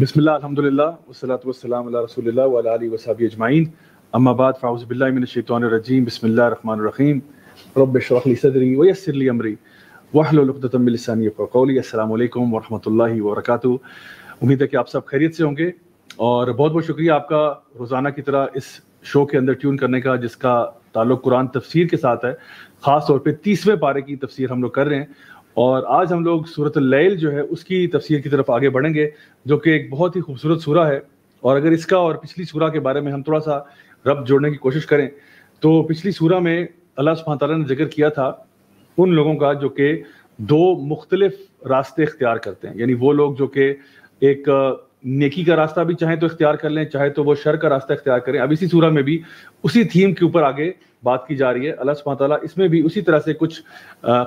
अल्हम्दुलिल्लाह उम्मीद है कि आप सब खैरियत से होंगे और बहुत बहुत शुक्रिया आपका रोज़ाना की तरह इस शो के अंदर ट्यून करने का जिसका ताल्लुक कुरान तफसीर के साथ है ख़ास तौर पर तीसवें पारे की तफसीर हम लोग कर रहे हैं और आज हम लोग सूरत लैल जो है उसकी तफसीर की तरफ आगे बढ़ेंगे जो कि एक बहुत ही खूबसूरत सूरा है और अगर इसका और पिछली सूरा के बारे में हम थोड़ा सा रब जोड़ने की कोशिश करें तो पिछली सूरा में अल्लाह सुबह ने जिक्र किया था उन लोगों का जो कि दो मुख्तलिफ रास्ते इख्तियार करते हैं यानी वो लोग जो कि एक नेकी का रास्ता भी चाहे तो इख्तियार कर लें चाहे तो वो शर का रास्ता इख्तियार करें अब इसी सूरह में भी उसी थीम के ऊपर आगे बात की जा रही है अल्लाह सुबह तला इसमें भी उसी तरह से कुछ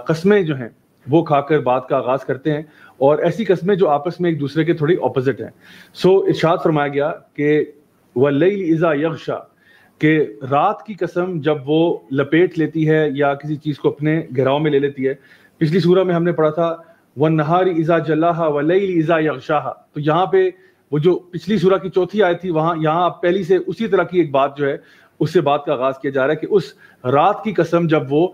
कस्में जो हैं वो खाकर बात का आगाज करते हैं और ऐसी कस्में जो आपस में एक दूसरे के थोड़ी अपोजिट हैं सो so, इर्शाद फरमाया गया कि वल्लई इज़ा कि रात की कसम जब वो लपेट लेती है या किसी चीज़ को अपने घेराव में ले लेती है पिछली सूरह में हमने पढ़ा था व नहारी इज़ा जल्लाहा वल्लई इज़ा तो यहाँ पे वो जो पिछली सूरह की चौथी आई थी वहाँ यहाँ पहली से उसी तरह की एक बात जो है उससे बात का आगाज़ किया जा रहा है कि उस रात की कसम जब वो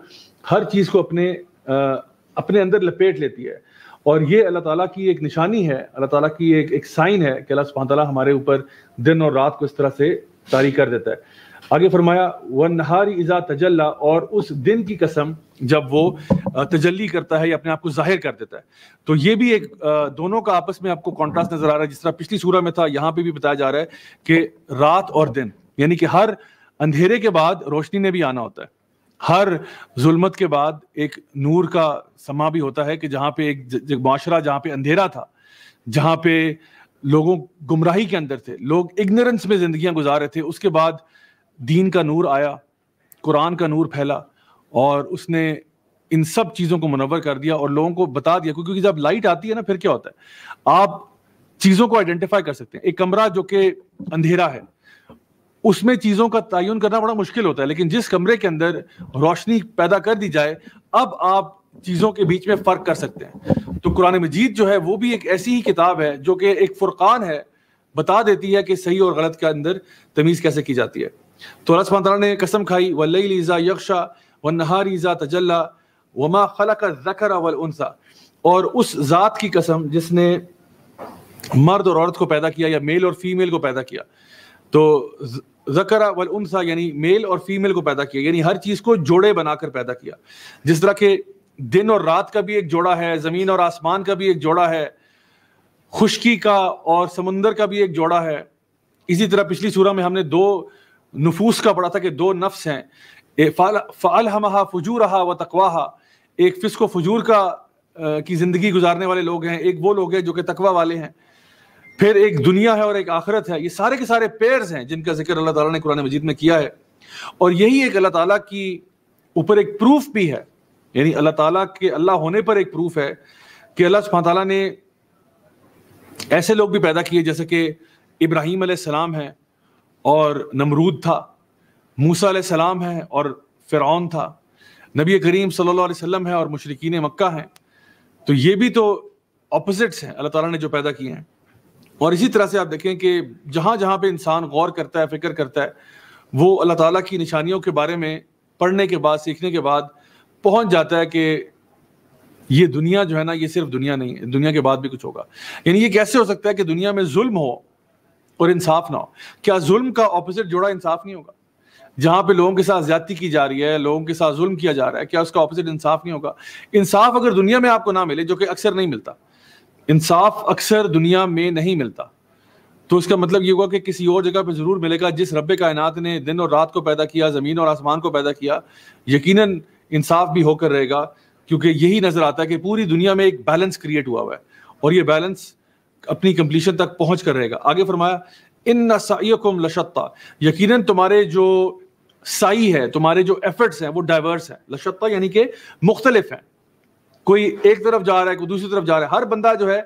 हर चीज़ को अपने आ, अपने अंदर लपेट लेती है और ये अल्लाह ताला की एक निशानी है अल्लाह ताला की एक एक साइन है कि अल्लाह सुबहान ताला हमारे ऊपर दिन और रात को इस तरह से तारी कर देता है आगे फरमाया व नहारी इज़ा तजल्ला और उस दिन की कसम जब वो तजल्ली करता है या अपने आप को जाहिर कर देता है तो ये भी एक दोनों का आपस में आपको कॉन्ट्रास्ट नजर आ रहा है जिस तरह पिछली सूरह में था यहाँ पे भी बताया जा रहा है कि रात और दिन यानी कि हर अंधेरे के बाद रोशनी ने भी आना होता है हर जुल्मत के बाद एक नूर का समा भी होता है कि जहाँ पे एक माशरा जहाँ पे अंधेरा था जहाँ पे लोगों गुमराही के अंदर थे लोग इग्नोरेंस में जिंदगियां गुजार रहे थे उसके बाद दीन का नूर आया कुरान का नूर फैला और उसने इन सब चीज़ों को मुनवर कर दिया और लोगों को बता दिया क्योंकि जब लाइट आती है ना फिर क्या होता है आप चीज़ों को आइडेंटिफाई कर सकते हैं एक कमरा जो कि अंधेरा है उसमें चीज़ों का तयन करना बड़ा मुश्किल होता है लेकिन जिस कमरे के अंदर रोशनी पैदा कर दी जाए अब आप चीज़ों के बीच में फ़र्क कर सकते हैं तो कुरान मजीद जो है वो भी एक ऐसी ही किताब है जो कि एक फ़ुरक़ान है बता देती है कि सही और गलत के अंदर तमीज़ कैसे की जाती है तो रसमान ने कसम खाई लीजा यक्षा व नहारीज़ा तजल्ला वमा खला का जकर उनसा और उस ज़ात की कसम जिसने मर्द और औरत को पैदा किया या मेल और फीमेल को पैदा किया तो जकरा वल उनसा यानी मेल और फीमेल को पैदा किया यानी हर चीज को जोड़े बनाकर पैदा किया जिस तरह के दिन और रात का भी एक जोड़ा है जमीन और आसमान का भी एक जोड़ा है खुशकी का और समुंदर का भी एक जोड़ा है इसी तरह पिछली सूरह में हमने दो नफूस का पढ़ा था कि दो नफ्स हैं फ़ाल हमहा फजूर रहा व तकवाहा एक को फजूर का की ज़िंदगी गुजारने वाले लोग हैं एक वो लोग हैं जो कि तकवा वाले हैं फिर एक दुनिया है और एक आखिरत है ये सारे के सारे पेयर्स हैं जिनका जिक्र अल्लाह ताला ने कुरान मजीद में किया है और यही एक अल्लाह ताला की ऊपर एक प्रूफ भी है यानी अल्लाह ताला के अल्लाह होने पर एक प्रूफ है कि अल्लाह सुबह ताला ने ऐसे लोग भी पैदा किए जैसे कि इब्राहिम सलाम है और नमरूद था मूसा सलाम है और फ़िरौन था नबी करीम सल्लल्लाहु अलैहि वसल्लम है और मशरकिन मक्का हैं तो ये भी तो अपोज़िट्स हैं अल्लाह ताला ने जो पैदा किए हैं और इसी तरह से आप देखें कि जहाँ जहाँ पे इंसान गौर करता है फिक्र करता है वो अल्लाह ताला की निशानियों के बारे में पढ़ने के बाद सीखने के बाद पहुँच जाता है कि ये दुनिया जो है ना ये सिर्फ दुनिया नहीं है दुनिया के बाद भी कुछ होगा यानी ये कैसे हो सकता है कि दुनिया में जुल्म हो और इंसाफ ना हो क्या जुल्म का ऑपोजिट जोड़ा इंसाफ नहीं होगा जहाँ पे लोगों के साथ ज्यादती की जा रही है लोगों के साथ जुल्म किया जा रहा है क्या उसका ऑपोजिट इंसाफ नहीं होगा इंसाफ अगर दुनिया में आपको ना मिले जो कि अक्सर नहीं मिलता इंसाफ अक्सर दुनिया में नहीं मिलता तो इसका मतलब ये हुआ कि किसी और जगह पे ज़रूर मिलेगा जिस रब कायनात ने दिन और रात को पैदा किया ज़मीन और आसमान को पैदा किया यकीनन इंसाफ भी होकर रहेगा क्योंकि यही नज़र आता है कि पूरी दुनिया में एक बैलेंस क्रिएट हुआ हुआ है और ये बैलेंस अपनी कंप्लीशन तक पहुंच कर रहेगा आगे फरमाया इन नसाइकुम लशत्ता यकीनन तुम्हारे जो साई है तुम्हारे जो एफर्ट्स हैं वो डाइवर्स हैं लशत्ता यानी कि मुख्तलिफ हैं कोई एक तरफ जा रहा है कोई दूसरी तरफ जा रहा है हर बंदा जो है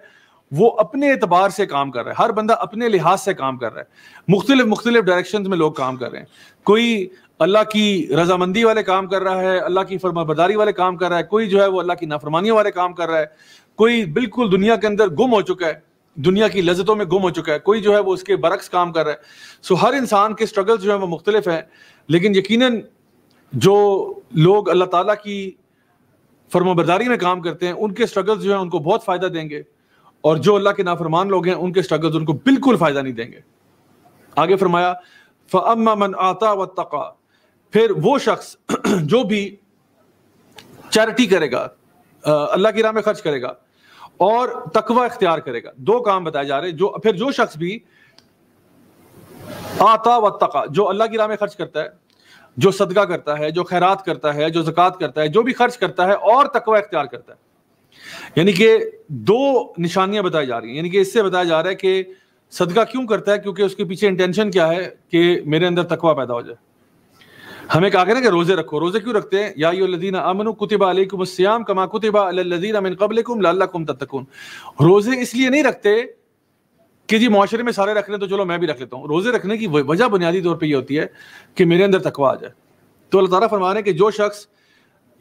वो अपने एतबार से काम कर रहा है हर बंदा अपने लिहाज से काम कर रहा है मुख्तलिफ मुख्तलिफ डायरेक्शन में लोग काम कर रहे हैं कोई अल्लाह की रजामंदी वाले काम कर रहा है अल्लाह की फरमाबरदारी वाले काम कर रहा है कोई जो है वो अल्लाह की नाफरमानियों वाले काम कर रहा है कोई बिल्कुल दुनिया के अंदर गुम हो चुका है दुनिया की लजतों में गुम हो चुका है कोई जो है वो उसके बरक्स काम कर रहा है सो हर इंसान के स्ट्रगल जो है वो मुख्तलिफ हैं लेकिन यकीन जो लोग अल्लाह ताला की फर्माबरदारी में काम करते हैं उनके स्ट्रगल्स जो है उनको बहुत फायदा देंगे और जो अल्लाह के नाफरमान लोग हैं उनके स्ट्रगल्स उनको बिल्कुल फायदा नहीं देंगे आगे फरमाया फ़म्मा मन आता व तका फिर वो शख्स जो भी चैरिटी करेगा अल्लाह की राह में खर्च करेगा और तकवा इख्तियार करेगा दो काम बताए जा रहे जो फिर जो शख्स भी आता व तका जो अल्लाह की राह में खर्च करता है जो सदका करता है जो खैरात करता है जो जक़ात करता है जो भी खर्च करता है और तकवा इख्तियार करता है यानी कि दो निशानियां बताई जा रही हैं यानी कि इससे बताया जा रहा है कि सदका क्यों करता है क्योंकि उसके पीछे इंटेंशन क्या है कि मेरे अंदर तकवा पैदा हो जाए हमें कहा गया ना कि रोजे रखो रोजे क्यों रखते हैं या लदीन अमन कुतिबा अलैकुम कमा कुतिबा अल कबलकुम तत्तकुन रोजे इसलिए नहीं रखते कि जी माशरे में सारे रख रहे हैं तो चलो मैं भी रख लेता हूँ रोज़े रखने की वजह बुनियादी तौर पर यह होती है कि मेरे अंदर तकवा आ जाए तो अल्लाह तारा फरमा रहे हैं कि जो शख्स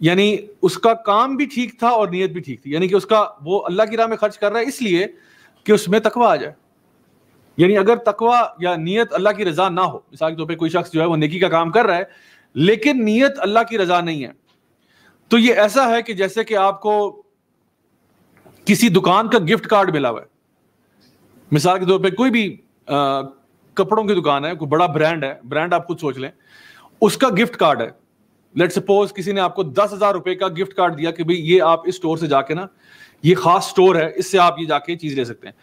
यानी उसका काम भी ठीक था और नीयत भी ठीक थी यानी कि उसका वो अल्लाह की राह में खर्च कर रहा है इसलिए कि उसमें तकवा आ जाए यानी अगर तकवा या नीयत अल्लाह की रजा ना हो मिसाल के तौर पर कोई शख्स जो है वो नेकी का काम कर रहा है लेकिन नीयत अल्लाह की रजा नहीं है तो ये ऐसा है कि जैसे कि आपको किसी दुकान का गिफ्ट कार्ड मिला हुआ है मिसाल के तौर पे कोई भी आ, कपड़ों की दुकान है कोई बड़ा ब्रांड है ब्रांड आप खुद सोच लें उसका गिफ्ट कार्ड है लेट सपोज किसी ने आपको दस हजार रुपए का गिफ्ट कार्ड दिया कि भाई ये आप इस स्टोर से जाके ना ये खास स्टोर है इससे आप ये जाके चीज ले सकते हैं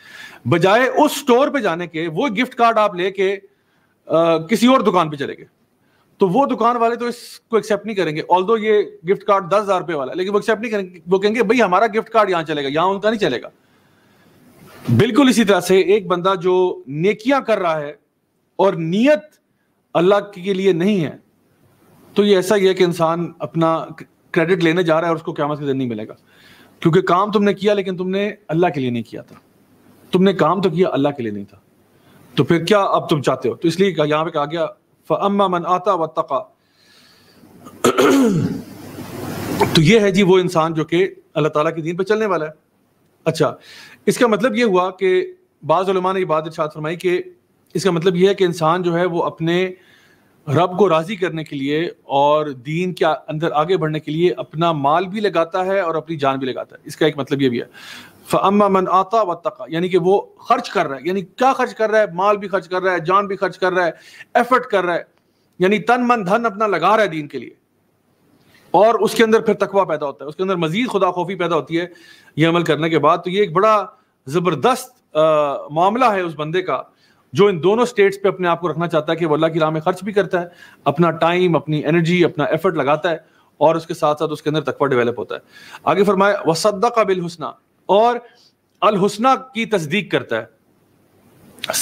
बजाय उस स्टोर पे जाने के वो गिफ्ट कार्ड आप लेके किसी और दुकान पे चले गए तो वो दुकान वाले तो इसको एक्सेप्ट नहीं करेंगे ऑल ये गिफ्ट कार्ड दस हजार रुपए वाला है लेकिन वो एक्सेप्ट नहीं करेंगे वो कहेंगे भाई हमारा गिफ्ट कार्ड यहाँ चलेगा यहाँ उनका नहीं चलेगा बिल्कुल इसी तरह से एक बंदा जो नेकियां कर रहा है और नीयत अल्लाह के लिए नहीं है तो ये ऐसा ही है कि इंसान अपना क्रेडिट लेने जा रहा है और उसको क्या के नहीं मिलेगा क्योंकि काम तुमने किया लेकिन तुमने अल्लाह के लिए नहीं किया था तुमने काम तो किया अल्लाह के लिए नहीं था तो फिर क्या अब तुम चाहते हो तो इसलिए यहां पर कहा गया फम्मा मन आता व तका तो ये है जी वो इंसान जो कि अल्लाह ताला के दीन पे चलने वाला है अच्छा इसका मतलब ये हुआ कि बाज़ा ने ये बात इर्शाद फरमाई कि इसका मतलब यह है कि इंसान जो है वो अपने रब को राज़ी करने के लिए और दीन के अंदर आगे बढ़ने के लिए अपना माल भी लगाता है और अपनी जान भी लगाता है इसका एक मतलब ये भी है फ़म्मा मन आता व तका यानी कि वो खर्च कर रहा है यानी क्या खर्च कर रहा है माल भी खर्च कर रहा है जान भी खर्च कर रहा है एफर्ट कर रहा है यानी तन मन धन अपना लगा रहा है दीन के लिए और उसके अंदर फिर तकवा पैदा होता है उसके अंदर मजीद खुदा खौफी पैदा होती है ये अमल करने के बाद तो ये एक बड़ा ज़बरदस्त मामला है उस बंदे का जो इन दोनों स्टेट्स पे अपने आप को रखना चाहता है कि वो अल्लाह की राह में खर्च भी करता है अपना टाइम अपनी एनर्जी अपना एफर्ट लगाता है और उसके साथ साथ उसके अंदर तकवा डेवलप होता है आगे फरमाया वसद्दा का बिल हुसना और अलहुसना की तस्दीक करता है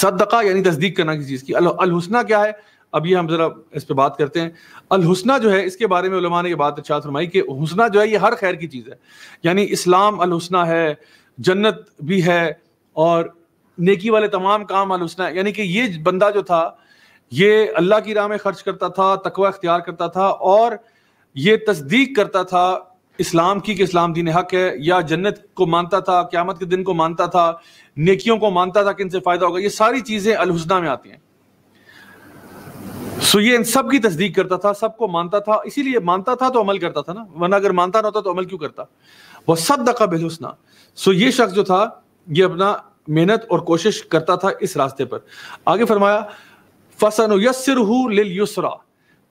सदका यानी तस्दीक करना किसी चीज़ की अलहुसना क्या है अब ये हम जरा इस पर बात करते हैं अलहुसना जो है इसके बारे में उलमा ने ये बात अच्छा फरमाई कि हुसना जो है ये हर खैर की चीज़ है यानी इस्लाम अलहुसना है जन्नत भी है और नेकी वाले तमाम काम अलहुसना यानी कि ये बंदा जो था ये अल्लाह की राह में खर्च करता था तकवा अख्तियार करता था और ये तस्दीक करता था इस्लाम की कि इस्लाम दीन हक है या जन्नत को मानता था क्यामत के दिन को मानता था नेकियों को मानता था कि इनसे फ़ायदा होगा ये सारी चीज़ें अलहुसना में आती हैं सो ये इन सब की तस्दीक करता था सबको मानता था इसीलिए मानता था तो अमल करता था ना वरना अगर मानता ना होता तो अमल क्यों करता वह सद दका बेहसना सो ये शख्स जो था ये अपना मेहनत और कोशिश करता था इस रास्ते पर आगे फरमाया फसन युसरा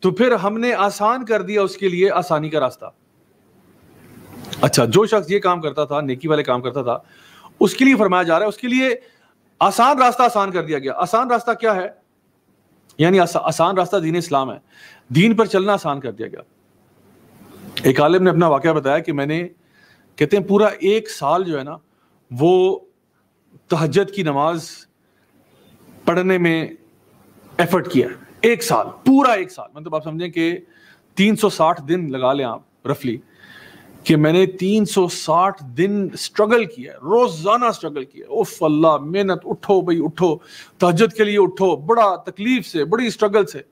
तो फिर हमने आसान कर दिया उसके लिए आसानी का रास्ता अच्छा जो शख्स ये काम करता था नेकी वाले काम करता था उसके लिए फरमाया जा रहा है उसके लिए आसान रास्ता आसान कर दिया गया आसान रास्ता क्या है यानी आसा, आसान रास्ता दीन इस्लाम है दीन पर चलना आसान कर दिया गया एक आलिम ने अपना वाक्य बताया कि मैंने कहते हैं पूरा एक साल जो है ना वो तहजद की नमाज पढ़ने में एफर्ट किया एक साल पूरा एक साल मतलब आप समझें कि 360 दिन लगा लें आप रफली कि मैंने 360 दिन स्ट्रगल किया रोज़ाना स्ट्रगल किया उफ अल्लाह मेहनत उठो भाई उठो तहजद के लिए उठो बड़ा तकलीफ से बड़ी स्ट्रगल से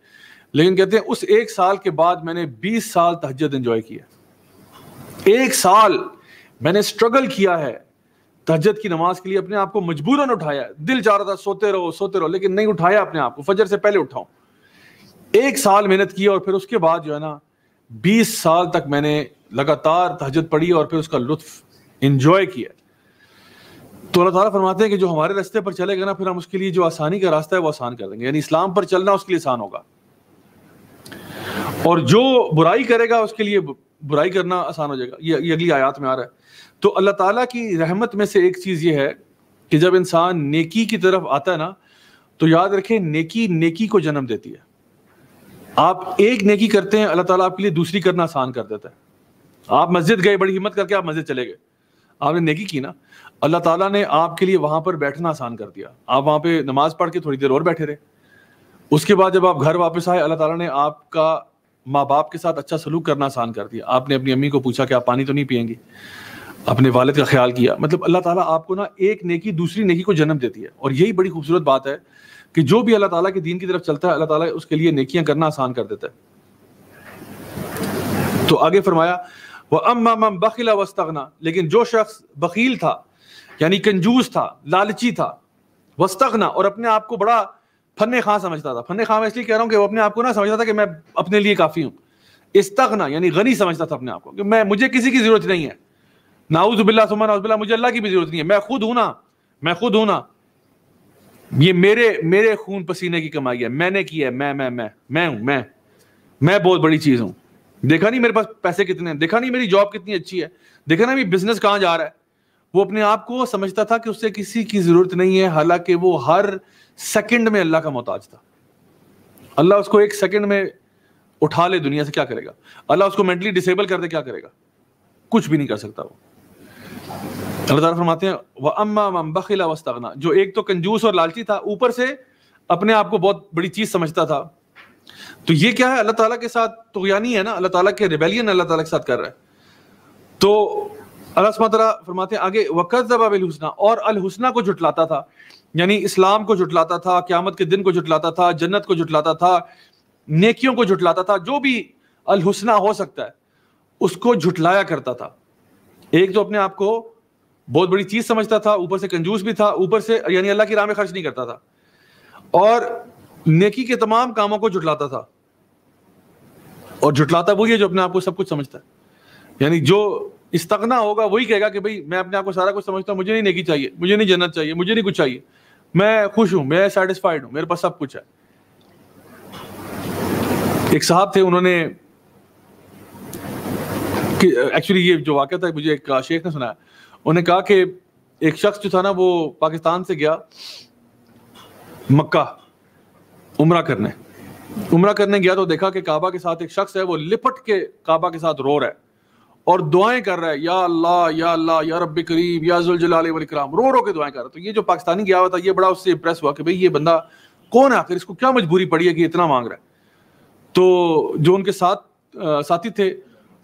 लेकिन कहते हैं उस एक साल के बाद मैंने 20 साल तहजद इंजॉय किया एक साल मैंने स्ट्रगल किया है तहजद की नमाज के लिए अपने आप को मजबूरन उठाया दिल चाह रहा था सोते रहो सोते रहो लेकिन नहीं उठाया अपने आप को फजर से पहले उठाओ एक साल मेहनत की और फिर उसके बाद जो है ना बीस साल तक मैंने लगातार तहजद पढ़ी और फिर उसका लुत्फ इंजॉय किया तो अल्लाह ताला फरमाते हैं कि जो हमारे रास्ते पर चलेगा ना फिर हम उसके लिए जो आसानी का रास्ता है वो आसान कर देंगे यानी इस्लाम पर चलना उसके लिए आसान होगा और जो बुराई करेगा उसके लिए बुराई करना आसान हो जाएगा ये, ये अगली आयात में आ रहा है तो अल्लाह ताला की रहमत में से एक चीज़ ये है कि जब इंसान नेकी की तरफ आता है ना तो याद रखें नेकी नेकी को जन्म देती है आप एक नेकी करते हैं अल्लाह ताला आपके लिए दूसरी करना आसान कर देता है आप मस्जिद गए बड़ी हिम्मत करके आप मस्जिद चले गए आपने नेकी की ना अल्लाह ताला ने आपके लिए वहां पर बैठना आसान कर दिया आप वहां पे नमाज पढ़ के थोड़ी देर और बैठे रहे उसके बाद जब आप घर वापस आए अल्लाह ताला ने आपका माँ बाप के साथ अच्छा सलूक करना आसान कर दिया आपने अपनी अम्मी को पूछा कि आप पानी तो नहीं पियेंगी अपने वालद का ख्याल किया मतलब अल्लाह ताला आपको ना एक नेकी दूसरी नेकी को जन्म देती है और यही बड़ी खूबसूरत बात है कि जो भी अल्लाह ताला के दीन की तरफ चलता है अल्लाह ताला उसके लिए नेकियां करना आसान कर देता है तो आगे फरमाया वह अम्माम बखिला वस्तगना लेकिन जो शख्स बकील था यानी कंजूस था लालची था वस्तगना और अपने आप को बड़ा फन्ने खां समझता था फन्ने खां मैं इसलिए कह रहा हूँ कि वो अपने आप को ना समझता था कि मैं अपने लिए काफ़ी हूँ इस्तगना यानी गनी समझता था अपने आप को कि मैं मुझे किसी की ज़रूरत नहीं है नाउज़बिल्ला सुमा नाउज़बिल्ला मुझे अल्लाह की भी ज़रूरत नहीं है मैं खुद हूँ ना मैं खुद हूँ ना ये मेरे मेरे खून पसीने की कमाई है मैंने की है मैं मैं मैं मैं हूं मैं मैं बहुत बड़ी चीज हूं देखा नहीं मेरे पास पैसे कितने हैं देखा नहीं मेरी जॉब कितनी अच्छी है देखा ना मेरी बिजनेस कहाँ जा रहा है वो अपने आप को समझता था कि उससे किसी की जरूरत नहीं है हालांकि वो हर सेकंड में अल्लाह का मोहताज था अल्लाह उसको एक सेकंड में उठा ले दुनिया से क्या करेगा अल्लाह उसको मेंटली डिसेबल कर दे क्या करेगा कुछ भी नहीं कर सकता वो अल्लाह फरमाते हैं वह अम्मा मम बखिला वस्तगना जो एक तो कंजूस और लालची था ऊपर से अपने आप को बहुत बड़ी चीज़ समझता था तो ये क्या है अल्लाह ताला के साथ तो यानी है ना अल्लाह ताला के रिबेलियन अल्लाह ताला के साथ कर रहा है तो अल्लाह सुबह फरमाते हैं आगे वक़त हुसना और अल हुसना को जुटलाता था यानी इस्लाम को जुटलाता था क्यामत के दिन को जुटलाता था जन्नत को जुटलाता था नेकियों को जुटलाता था जो भी अल हुसना हो सकता है उसको जुटलाया करता था एक तो अपने आप को बहुत बड़ी चीज समझता था ऊपर से कंजूस भी था ऊपर से यानी अल्लाह की राह में खर्च नहीं करता था और नेकी के तमाम कामों को जुटलाता था और जुटलाता वही है जो अपने आप को सब कुछ समझता है यानी जो इस्तगना होगा वही कहेगा कि भाई मैं अपने आप को सारा कुछ समझता हूँ मुझे नहीं नेकी चाहिए मुझे नहीं जन्नत चाहिए मुझे नहीं कुछ चाहिए मैं खुश हूँ मैं सेटिस्फाइड हूँ मेरे पास सब कुछ है एक साहब थे उन्होंने एक्चुअली ये जो वाक्य था मुझे एक शेख ने सुनाया उन्हें कहा कि एक शख्स जो था ना वो पाकिस्तान से गया मक्का उमरा करने उमरा करने गया तो देखा कि काबा के साथ एक शख्स है वो लिपट के काबा के साथ रो रहा है और दुआएं कर रहा है या अल्लाह या अल्लाह या रब करीब या जुलजलाम रो रो के दुआएं कर रहा है तो ये जो पाकिस्तानी गया हुआ था ये बड़ा उससे इम्प्रेस हुआ कि भाई ये बंदा कौन है आखिर इसको क्या मजबूरी पड़ी है कि इतना मांग रहा है तो जो उनके साथ आ, साथी थे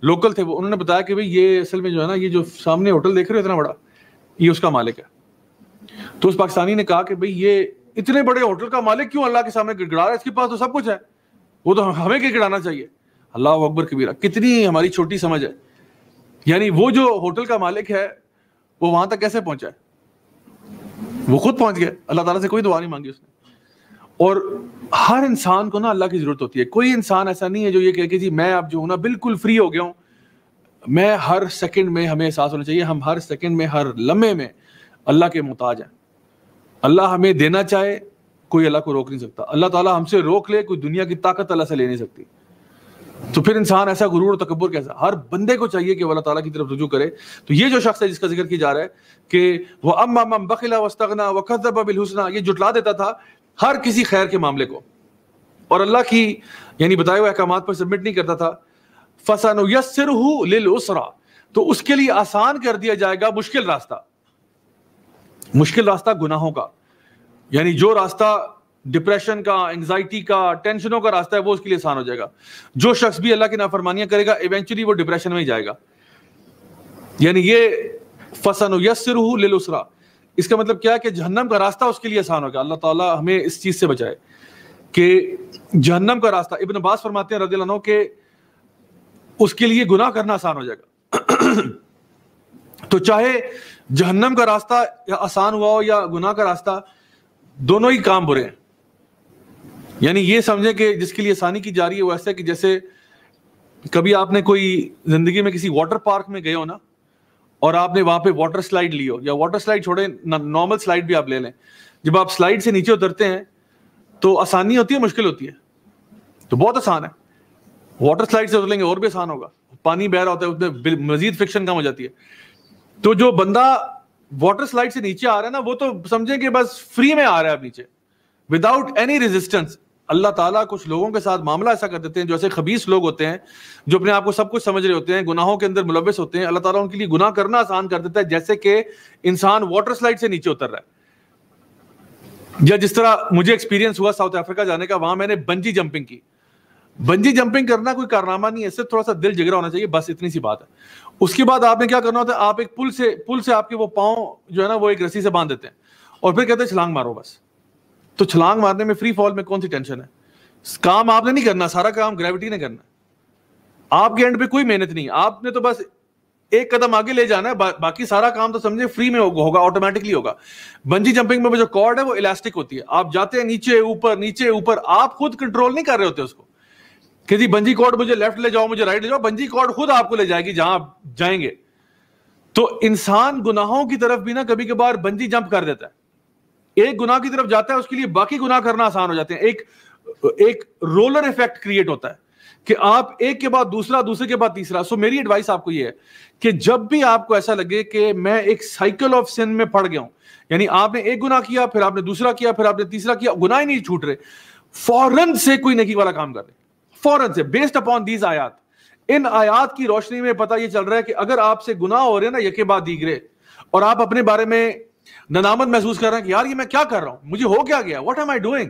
लोकल थे वो उन्होंने बताया कि भाई ये असल में जो है ना ये जो सामने होटल देख रहे हो इतना बड़ा ये उसका मालिक है तो उस पाकिस्तानी ने कहा कि भाई ये इतने बड़े होटल का मालिक क्यों अल्लाह के सामने गिड़गड़ा रहा है इसके पास तो सब कुछ है वो तो हमें गिड़गड़ाना चाहिए अल्लाह अकबर कबीरा कितनी हमारी छोटी समझ है यानी वो जो होटल का मालिक है वो वहां तक कैसे पहुंचा है वो खुद पहुंच गया अल्लाह ताला से कोई दुआ नहीं मांगी उसने और हर इंसान को ना अल्लाह की ज़रूरत होती है कोई इंसान ऐसा नहीं है जो ये कहे कि जी मैं अब जो हूँ ना बिल्कुल फ्री हो गया हूँ मैं हर सेकंड में हमें एहसास होना चाहिए हम हर सेकंड में हर लम्हे में अल्लाह के मोहताज हैं अल्लाह हमें देना चाहे कोई अल्लाह को रोक नहीं सकता अल्लाह ताला हमसे रोक ले कोई दुनिया की ताकत अल्लाह से ले नहीं सकती तो फिर इंसान ऐसा गुरूर तकबर कैसा हर बंदे को चाहिए कि अल्लाह ताला की तरफ रुजू करे तो ये जो शख्स है जिसका जिक्र किया जा रहा है कि वह अम अम बखिला वस्तगना वकदबिल हुसना ये जुटला देता था हर किसी खैर के मामले को और अल्लाह की यानी बताए हुए अहकाम पर सबमिट नहीं करता था फसन यसर तो उसके लिए आसान कर दिया जाएगा मुश्किल रास्ता मुश्किल रास्ता गुनाहों का यानी जो रास्ता डिप्रेशन का एंगजाइटी का टेंशनों का रास्ता है वो उसके लिए आसान हो जाएगा जो शख्स भी अल्लाह की नाफरमानियां करेगा इवेंचुअली वो डिप्रेशन में ही जाएगा यानी ये फसन यसर इसका मतलब क्या है कि जहन्नम का रास्ता उसके लिए आसान होगा अल्लाह ताला हमें इस चीज़ से बचाए कि जहन्नम का रास्ता इबन अब्बास फरमाते हैं रदिल के उसके लिए गुनाह करना आसान हो जाएगा तो चाहे जहन्नम का रास्ता या आसान हुआ हो या गुनाह का रास्ता दोनों ही काम बुरे हैं यानी ये समझें कि जिसके लिए आसानी की जा रही है वो ऐसा कि जैसे कभी आपने कोई जिंदगी में किसी वाटर पार्क में गए हो ना और आपने वहां पे वाटर स्लाइड लियो या वाटर स्लाइड छोड़े नॉर्मल स्लाइड भी आप ले लें जब आप स्लाइड से नीचे उतरते हैं तो आसानी होती है मुश्किल होती है तो बहुत आसान है वाटर स्लाइड से उतरेंगे और भी आसान होगा पानी बह रहा होता है उसमें मजीद फ्रिक्शन कम हो जाती है तो जो बंदा वाटर स्लाइड से नीचे आ रहा है ना वो तो समझे कि बस फ्री में आ रहा है आप नीचे विदाउट एनी रेजिस्टेंस अल्लाह ताला कुछ लोगों के साथ मामला ऐसा कर देते हैं जो ऐसे खबीस लोग होते हैं जो अपने आप को सब कुछ समझ रहे होते हैं गुनाहों के अंदर मुलविस होते हैं अल्लाह ताला उनके लिए गुनाह करना आसान कर देता है जैसे कि इंसान वाटर स्लाइड से नीचे उतर रहा है या जिस तरह मुझे एक्सपीरियंस हुआ साउथ अफ्रीका जाने का वहां मैंने बंजी जंपिंग की बंजी जंपिंग करना कोई कारनामा नहीं है सिर्फ थोड़ा सा दिल जिगरा होना चाहिए बस इतनी सी बात है उसके बाद आपने क्या करना होता है आप एक पुल से पुल से आपके वो पाँव जो है ना वो एक रस्सी से बांध देते हैं और फिर कहते हैं छलांग मारो बस तो छलांग मारने में फ्री फॉल में कौन सी टेंशन है काम आपने नहीं करना सारा काम ग्रेविटी ने करना आपके एंड पे कोई मेहनत नहीं आपने तो बस एक कदम आगे ले जाना है बा, बाकी सारा काम तो समझे फ्री में होगा ऑटोमेटिकली होगा बंजी जंपिंग में जो कॉर्ड है वो इलास्टिक होती है आप जाते हैं नीचे ऊपर नीचे ऊपर आप खुद कंट्रोल नहीं कर रहे होते उसको कि जी बंजी कॉर्ड मुझे लेफ्ट ले जाओ मुझे राइट ले जाओ बंजी कॉर्ड खुद आपको ले जाएगी जहां आप जाएंगे तो इंसान गुनाहों की तरफ भी ना कभी कभार बंजी जंप कर देता है एक गुना की तरफ जाता है उसके लिए बाकी गुना करना आसान हो जाते हैं एक एक रोलर इफेक्ट क्रिएट होता है कि आप एक के बाद दूसरा दूसरे के बाद तीसरा सो मेरी एडवाइस आपको ये है कि जब भी आपको ऐसा लगे कि मैं एक साइकिल ऑफ सिन में पड़ गया हूं यानी आपने एक गुना किया फिर आपने दूसरा किया फिर आपने तीसरा किया गुना ही नहीं छूट रहे फौरन से कोई नकी वाला काम कर रहे फौरन से बेस्ड अपॉन दीज आयात इन आयात की रोशनी में पता ये चल रहा है कि अगर आपसे गुना हो रहे ना यके बाद दीगरे और आप अपने बारे में नदामत महसूस कर रहा है कि यार ये मैं क्या कर रहा हूं मुझे हो क्या गया what am I doing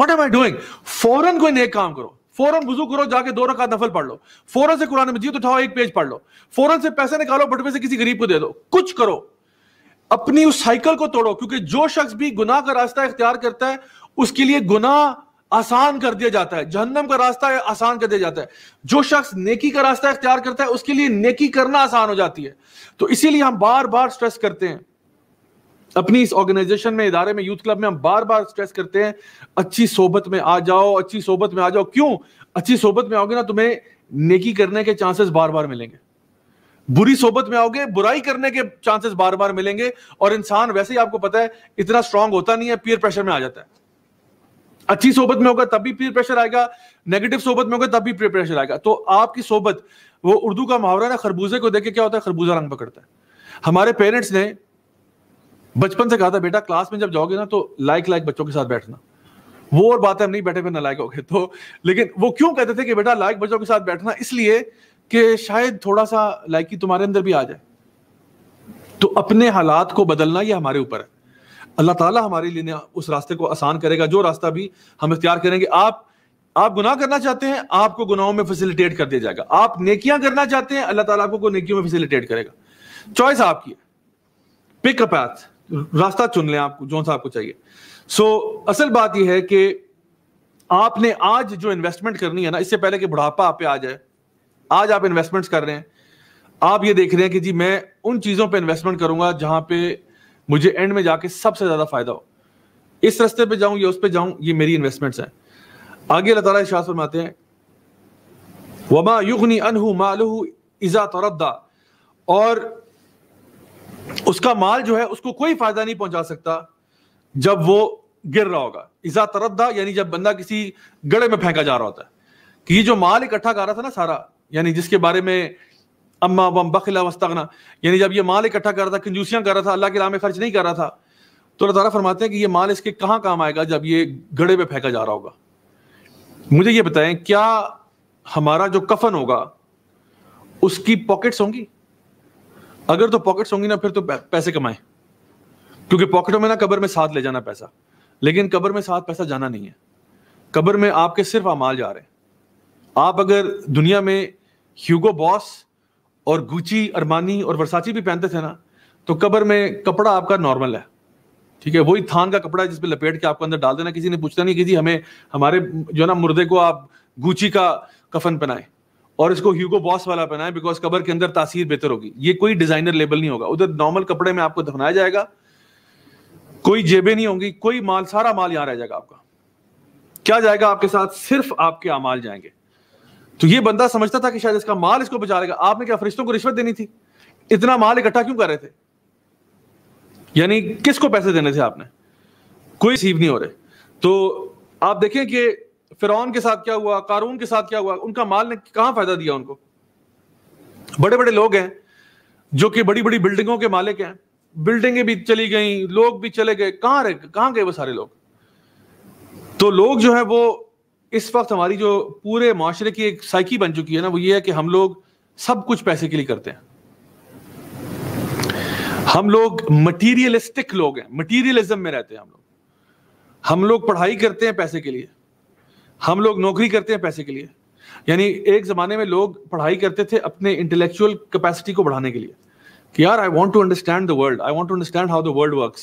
what am I doing फौरन कोई नेक काम करो फौरन वजू करो जाके दो रखा नफल पढ़ लो फौरन से कुरान मजीद उठाओ एक पेज पढ़ लो फौरन से पैसे निकालो बटवे से किसी गरीब को दे दो कुछ करो अपनी उस साइकिल को तोड़ो क्योंकि जो शख्स भी गुनाह का रास्ता इख्तियार करता है उसके लिए गुनाह आसान कर दिया जाता है जहन्नम का रास्ता आसान कर दिया जाता है जो शख्स नेकी का रास्ता इख्तियार करता है उसके लिए नेकी करना आसान हो जाती है तो इसीलिए हम बार बार स्ट्रेस करते हैं अपनी इस ऑर्गेनाइजेशन में इदारे में यूथ क्लब में हम बार बार स्ट्रेस करते हैं अच्छी सोबत में आ जाओ अच्छी सोबत में आ जाओ क्यों अच्छी सोबत में आओगे ना तुम्हें नेकी करने के चांसेस बार बार मिलेंगे बुरी सोबत में आओगे बुराई करने के चांसेस बार बार मिलेंगे और इंसान वैसे ही आपको पता है इतना स्ट्रांग होता नहीं है पीयर प्रेशर में आ जाता है अच्छी सोबत में होगा तब भी पीयर प्रेशर आएगा नेगेटिव सोबत में होगा तब भी पीयर प्रेशर आएगा तो आपकी सोबत वो उर्दू का मुहावरा ना खरबूजे को देखे क्या होता है खरबूजा रंग पकड़ता है हमारे पेरेंट्स ने बचपन से कहा था बेटा क्लास में जब जाओगे ना तो लाइक लाइक बच्चों के साथ बैठना वो और बात है हम नहीं बैठे हुए नलायक हो गए तो लेकिन वो क्यों कहते थे कि बेटा लायक बच्चों के साथ बैठना इसलिए कि शायद थोड़ा सा लायकी तुम्हारे अंदर भी आ जाए तो अपने हालात को बदलना ये हमारे ऊपर है अल्लाह ताला हमारे लिए उस रास्ते को आसान करेगा जो रास्ता भी हम इख्तियार करेंगे आप आप गुनाह करना चाहते हैं आपको गुनाहों में फैसिलिटेट कर दिया जाएगा आप नेकियां करना चाहते हैं अल्लाह ताला आपको नेकियों में फैसिलिटेट करेगा चॉइस आपकी है पिक अ पैथ रास्ता चुन लें आपको जो सा आपको चाहिए सो so, असल बात यह है कि आपने आज जो इन्वेस्टमेंट करनी है ना इससे पहले कि बुढ़ापा आप पे आ जाए आज आप इन्वेस्टमेंट्स कर रहे हैं आप ये देख रहे हैं कि जी मैं उन चीज़ों पे इन्वेस्टमेंट करूंगा जहां पे मुझे एंड में जाके सबसे ज़्यादा फायदा हो इस रास्ते पे जाऊं या उस पे जाऊं ये मेरी इन्वेस्टमेंट्स हैं आगे अल्लाह ताला शाह फरमाते हैं वमा युगनी अनहु मालहु इज़ा तरद्दा और उसका माल जो है उसको कोई फायदा नहीं पहुंचा सकता जब वो गिर रहा होगा इजा तरदा यानी जब बंदा किसी गड़े में फेंका जा रहा होता है कि ये जो माल इकट्ठा कर रहा था ना सारा यानी जिसके बारे में अम्मा वम बखिला वस्तगना यानी जब ये माल इकट्ठा कर रहा था कंजूसियां कर रहा था अल्लाह के राह में खर्च नहीं कर रहा था तो अल्लाह तारा फरमाते हैं कि ये माल इसके कहाँ काम आएगा जब ये गड़े में फेंका जा रहा होगा मुझे ये बताएं क्या हमारा जो कफन होगा उसकी पॉकेट्स होंगी अगर तो पॉकेट्स होंगी ना फिर तो पैसे कमाए क्योंकि पॉकेटों में ना कबर में साथ ले जाना पैसा लेकिन कबर में साथ पैसा जाना नहीं है कबर में आपके सिर्फ अमाल जा रहे हैं आप अगर दुनिया में ह्यूगो बॉस और गुची अरमानी और वर्साची भी पहनते थे ना तो कबर में कपड़ा आपका नॉर्मल है ठीक है वही थान का कपड़ा है जिसपे लपेट के आपको अंदर डाल देना किसी ने पूछता नहीं कि जी हमें हमारे जो है ना मुर्दे को आप गुची का कफन पहनाएं और इसको ह्यूगो बॉस वाला पहनाए बिकॉज कबर के अंदर तासीर बेहतर होगी ये कोई डिजाइनर लेबल नहीं होगा उधर नॉर्मल कपड़े में आपको दफनाया जाएगा कोई जेबें नहीं होंगी कोई माल सारा माल यहां रह जाएगा आपका क्या जाएगा आपके साथ सिर्फ आपके अमाल जाएंगे तो ये बंदा समझता था कि शायद इसका माल इसको बचा लेगा आपने क्या फरिश्तों को रिश्वत देनी थी इतना माल इकट्ठा क्यों कर रहे थे यानी किसको पैसे देने थे आपने कोई सीव नहीं हो रहे तो आप देखें कि फिरौन के साथ क्या हुआ कारून के साथ क्या हुआ उनका माल ने कहा फायदा दिया उनको बड़े बड़े लोग हैं जो कि बड़ी बड़ी बिल्डिंगों के मालिक हैं बिल्डिंगें भी चली गई लोग भी चले गए कहां रहे कहां गए वो सारे लोग तो लोग जो है वो इस वक्त हमारी जो पूरे माशरे की एक साइकी बन चुकी है ना वो ये है कि हम लोग सब कुछ पैसे के लिए करते हैं हम लोग मटीरियलिस्टिक लोग हैं मटीरियलिज्म में रहते हैं हम लोग हम लोग पढ़ाई करते हैं पैसे के लिए हम लोग नौकरी करते हैं पैसे के लिए यानी एक जमाने में लोग पढ़ाई करते थे अपने इंटेलेक्चुअल कैपेसिटी को बढ़ाने के लिए कि यार I want to understand the world I want to understand how the world work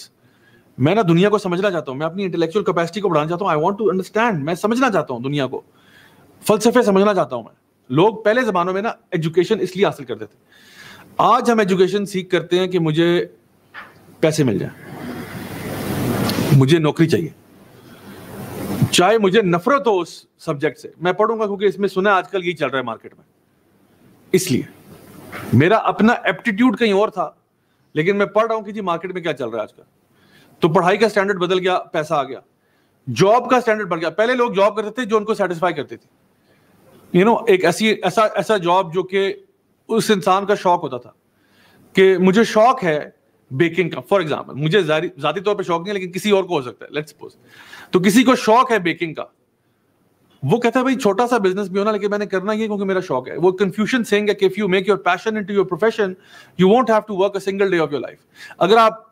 मैं ना दुनिया को समझना चाहता हूँ मैं अपनी इंटेलेक्चुअल कैपेसिटी को बढ़ाना चाहता हूँ आई वॉन्ट टू अंडरस्टैंड मैं समझना चाहता हूँ दुनिया को फलसफे समझना चाहता हूँ मैं लोग पहले जमानों में ना एजुकेशन इसलिए हासिल करते थे आज हम एजुकेशन सीख करते हैं कि मुझे पैसे मिल जाए मुझे नौकरी चाहिए चाहे मुझे नफरत हो उस सब्जेक्ट से मैं पढ़ूंगा क्योंकि इसमें सुना आजकल यही चल रहा है मार्केट में इसलिए मेरा अपना एप्टीट्यूड कहीं और था लेकिन मैं पढ़ रहा हूं कि जी मार्केट में क्या चल रहा है आजकल तो पढ़ाई का स्टैंडर्ड बदल गया पैसा आ गया जॉब का स्टैंडर्ड बढ़ गया पहले लोग जॉब करते थे जो उनको सेटिस्फाई करते थे यू नो एक ऐसी ऐसा ऐसा जॉब जो कि उस इंसान का शौक होता था कि मुझे शौक है बेकिंग का फॉर एग्जाम्पल मुझे जाती तौर पर शौक नहीं है लेकिन किसी और को हो सकता है लेट्स सपोज तो किसी को शौक है बेकिंग का वो कहता है भाई छोटा सा बिजनेस भी होना लेकिन मैंने करना ही है क्योंकि मेरा शौक है वो कंफ्यूजन सेइंग है कि if you make your passion into your profession you won't have to work a single day of your life अगर आप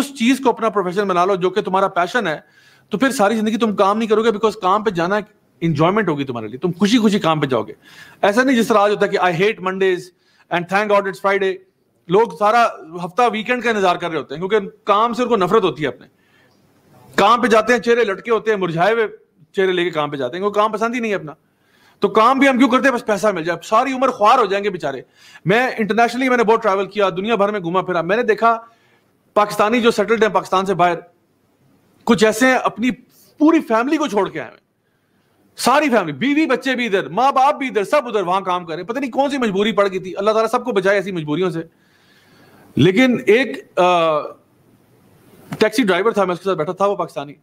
उस चीज को अपना प्रोफेशन बना लो जो कि तुम्हारा पैशन है तो फिर सारी जिंदगी तुम काम नहीं करोगे बिकॉज काम पे जाना इंजॉयमेंट होगी तुम्हारे लिए तुम खुशी खुशी काम पे जाओगे ऐसा नहीं जिस तरह आज होता है कि I hate Mondays and thank God it's Friday लोग सारा हफ्ता वीकेंड का इंतजार कर रहे होते हैं क्योंकि काम से उनको नफरत होती है अपने काम पे जाते हैं चेहरे लटके होते हैं मुरझाए हुए चेहरे लेके काम पे जाते हैं क्योंकि काम पसंद ही नहीं है अपना तो काम भी हम क्यों करते हैं बस पैसा मिल जाए सारी उम्र ख्वार हो जाएंगे बेचारे मैं इंटरनेशनली मैंने बहुत ट्रैवल किया दुनिया भर में घूमा फिरा मैंने देखा पाकिस्तानी जो सेटल्ड है पाकिस्तान से बाहर कुछ ऐसे हैं अपनी पूरी फैमिली को छोड़ के आए हैं सारी फैमिली बीवी बच्चे भी इधर माँ बाप भी इधर सब उधर वहां काम करें पता नहीं कौन सी मजबूरी पड़ गई थी अल्लाह ताला सबको बचाए ऐसी मजबूरियों से लेकिन एक टैक्सी ड्राइवर था मैं उसके साथ बैठा था वो पाकिस्तानी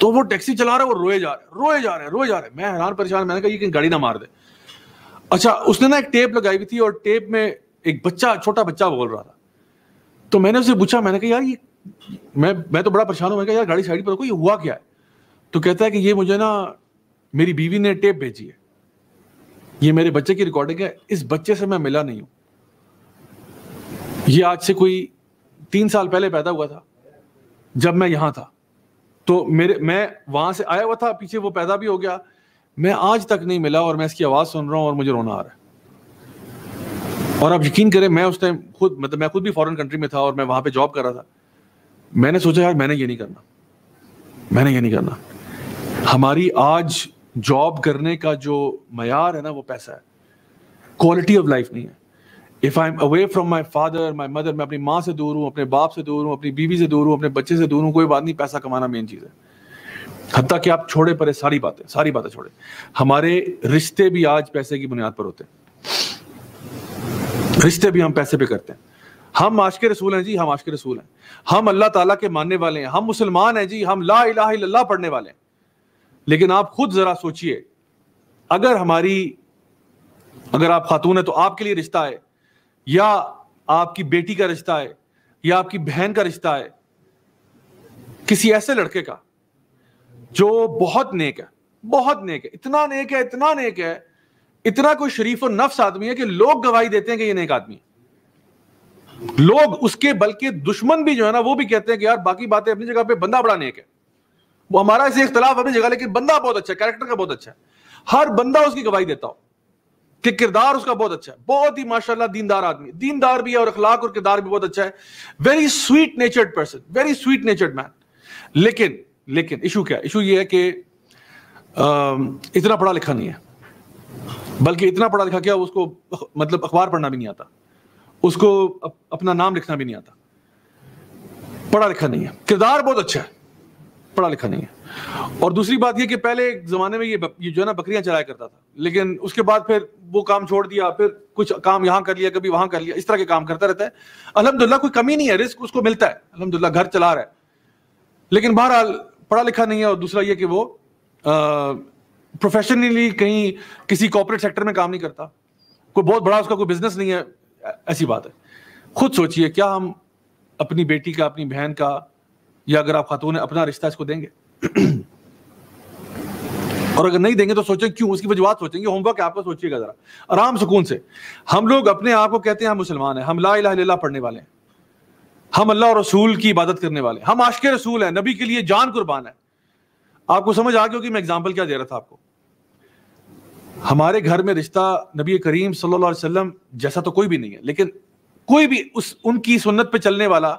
तो वो टैक्सी चला रहा है वो रोए जा रहे रोए जा रहे रोए जा रहे मैं हैरान परेशान मैंने कहा ये कहीं गाड़ी ना मार दे अच्छा उसने ना एक टेप लगाई हुई थी और टेप में एक बच्चा छोटा बच्चा बोल रहा था तो मैंने उसे पूछा मैंने कहा यार ये मैं मैं तो बड़ा परेशान हूँ मैंने कहा यार गाड़ी साइड पर रोको ये हुआ क्या है तो कहता है कि ये मुझे ना मेरी बीवी ने टेप भेजी है ये मेरे बच्चे की रिकॉर्डिंग है इस बच्चे से मैं मिला नहीं हूँ ये आज से कोई तीन साल पहले पैदा हुआ था जब मैं यहां था तो मेरे मैं वहां से आया हुआ था पीछे वो पैदा भी हो गया मैं आज तक नहीं मिला और मैं इसकी आवाज़ सुन रहा हूँ और मुझे रोना आ रहा है और आप यकीन करें मैं उस टाइम खुद मतलब मैं खुद भी फॉरेन कंट्री में था और मैं वहां पे जॉब कर रहा था मैंने सोचा यार मैंने ये नहीं करना मैंने ये नहीं करना हमारी आज जॉब करने का जो मैार है ना वो पैसा है क्वालिटी ऑफ लाइफ नहीं है if I am away from my father my mother मैं अपनी माँ से दूर हूँ अपने बाप से दूर हूँ अपनी बीवी से दूर हूँ अपने बच्चे से दूर हूँ कोई बात नहीं पैसा कमाना मेन चीज़ है हत्या कि आप छोड़े परे सारी बातें सारी बातें छोड़े हमारे रिश्ते भी आज पैसे की बुनियाद पर होते हैं रिश्ते भी हम पैसे पे करते हैं हम आज के रसूल हैं जी हम आज के रसूल हैं हम अल्लाह ताला के मानने वाले हैं हम मुसलमान हैं जी हम ला इला पढ़ने वाले हैं लेकिन आप खुद ज़रा सोचिए अगर हमारी अगर आप खातून है तो आपके लिए रिश्ता है या आपकी बेटी का रिश्ता है या आपकी बहन का रिश्ता है किसी ऐसे लड़के का जो बहुत नेक है बहुत नेक है इतना नेक है इतना नेक है इतना कोई शरीफ और नफ्स आदमी है कि लोग गवाही देते हैं कि ये नेक आदमी है लोग उसके बल्कि दुश्मन भी जो है ना वो भी कहते हैं कि यार बाकी बातें अपनी जगह पे बंदा बड़ा नेक है वो हमारा इसे इख्तलाफ अपनी जगह लेकिन बंदा बहुत अच्छा है कैरेक्टर का बहुत अच्छा है हर बंदा उसकी गवाही देता हो कि किरदार उसका बहुत अच्छा है बहुत ही माशाल्लाह दीनदार आदमी दीनदार भी है और अखलाक और किरदार भी बहुत अच्छा है very sweet natured person very sweet natured man लेकिन लेकिन इशू क्या इशू ये है कि इतना पढ़ा लिखा नहीं है बल्कि इतना पढ़ा लिखा क्या उसको मतलब अखबार पढ़ना भी नहीं आता उसको अपना नाम लिखना भी नहीं आता पढ़ा लिखा नहीं है किरदार बहुत अच्छा है पढ़ा लिखा नहीं है और दूसरी बात ये कि पहले एक जमाने में ये ये जो है ना बकरियां चलाया करता था लेकिन उसके बाद फिर वो काम छोड़ दिया फिर कुछ काम यहां कर लिया कभी वहां कर लिया इस तरह के काम करता रहता है अलहमदुल्ला कोई कमी नहीं है रिस्क उसको मिलता है अलहमदुल्ला घर चला रहा है लेकिन बहरहाल पढ़ा लिखा नहीं है और दूसरा ये कि वो प्रोफेशनली कहीं किसी कॉपोरेट सेक्टर में काम नहीं करता कोई बहुत बड़ा उसका कोई बिजनेस नहीं है ऐसी बात है खुद सोचिए क्या हम अपनी बेटी का अपनी बहन का या अगर आप खातून अपना रिश्ता इसको देंगे और अगर नहीं देंगे तो सोचें क्यों उसकी वजह सोचेंगे होमवर्क आपको सोचिएगा जरा आराम सुकून से हम लोग अपने आप को कहते हैं हम मुसलमान हैं हम ला ला पढ़ने वाले हैं हम अल्लाह और रसूल की इबादत करने वाले हम आश के रसूल हैं नबी के लिए जान कुर्बान है आपको समझ आ गया कि मैं एग्जाम्पल क्या दे रहा था आपको हमारे घर में रिश्ता नबी करीम सल्लल्लाहु अलैहि वसल्लम जैसा तो कोई भी नहीं है लेकिन कोई भी उस उनकी सुन्नत पे चलने वाला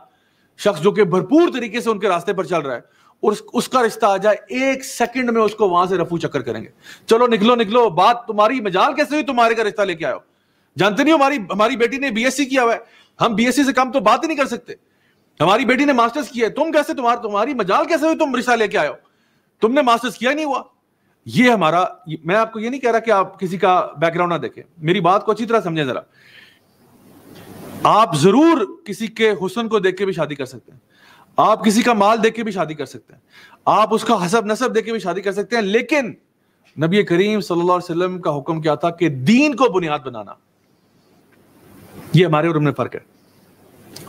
शख्स जो कि भरपूर तरीके से उनके रास्ते पर चल रहा है और उसका रिश्ता आ जाए एक सेकंड में उसको वहां से रफू चक्कर करेंगे चलो निकलो निकलो बात तुम्हारी मजाल कैसे हुई तुम्हारे का रिश्ता लेके आयो जानते नहीं हमारी हमारी बेटी ने बीएससी किया हुआ है हम बीएससी से काम तो बात ही नहीं कर सकते हमारी बेटी ने मास्टर्स किया है तुम कैसे तुम्हार तुम्हारी मजाल कैसे हुई तुम रिश्ता लेके आयो तुमने मास्टर्स किया नहीं हुआ ये हमारा मैं आपको ये नहीं कह रहा कि आप किसी का बैकग्राउंड ना देखें मेरी बात को अच्छी तरह समझें जरा आप जरूर किसी के हुसन को देख के भी शादी कर सकते हैं आप किसी का माल देख के भी शादी कर सकते हैं आप उसका हसब नसब देख के भी शादी कर सकते हैं लेकिन नबी करीम सल्लल्लाहु अलैहि वसल्लम का हुक्म क्या था कि दीन को बुनियाद बनाना ये हमारे और में फर्क है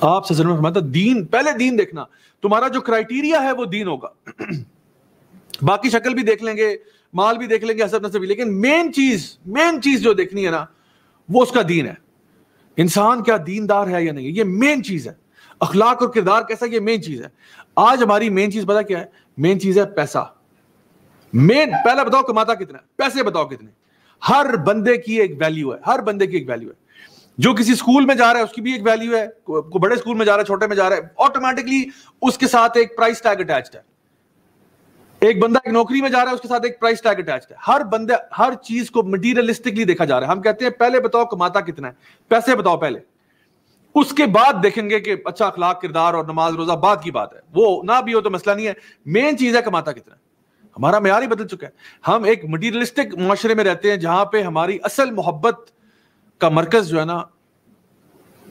आप सजन में दीन पहले दीन देखना तुम्हारा जो क्राइटेरिया है वो दीन होगा बाकी शक्ल भी देख लेंगे माल भी देख लेंगे हसब नसब भी लेकिन मेन चीज मेन चीज जो देखनी है ना वो उसका दीन है इंसान क्या दीनदार है या नहीं ये मेन चीज़ है अखलाक और किरदार कैसा ये मेन चीज़ है आज हमारी मेन चीज़ पता क्या है मेन चीज़ है पैसा मेन पहला बताओ कमाता कितना पैसे बताओ कितने हर बंदे की एक वैल्यू है हर बंदे की एक वैल्यू है जो किसी स्कूल में जा रहा है उसकी भी एक वैल्यू है को बड़े स्कूल में जा रहा है छोटे में जा रहा है ऑटोमेटिकली उसके साथ एक प्राइस टैग अटैच है एक बंदा एक नौकरी में जा रहा है उसके साथ एक प्राइस टैग अटैच है हर बंदे हर चीज को मटीरियलिस्टिकली देखा जा रहा है हम कहते हैं पहले बताओ कमाता कितना है पैसे बताओ पहले उसके बाद देखेंगे कि अच्छा अखलाक किरदार और नमाज रोजा बाद की बात है वो ना भी हो तो मसला नहीं है मेन चीज है कमाता कितना हमारा मैार ही बदल चुका है हम एक मटीरियलिस्टिक माशरे में रहते हैं जहां पे हमारी असल मोहब्बत का मरकज जो है ना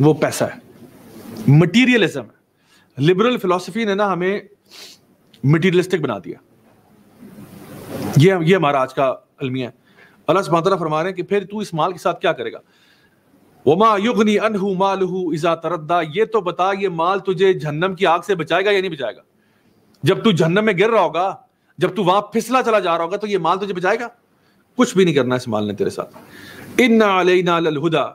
वो पैसा है मटीरियलिज्म लिबरल फिलोसफी ने ना हमें मटीरियलिस्टिक बना दिया ये ये हमारा आज का अलमिया अल्लाह अल्लाह सुबह फरमा रहे हैं कि फिर तू इस माल के साथ क्या करेगा वमा युगनी अनहू मालहू इजा तरदा ये तो बता ये माल तुझे जहन्नम की आग से बचाएगा या नहीं बचाएगा जब तू जहन्नम में गिर रहा होगा जब तू वहां फिसला चला जा रहा होगा तो ये माल तुझे बचाएगा कुछ भी नहीं करना इस माल ने तेरे साथ इन अलहुदा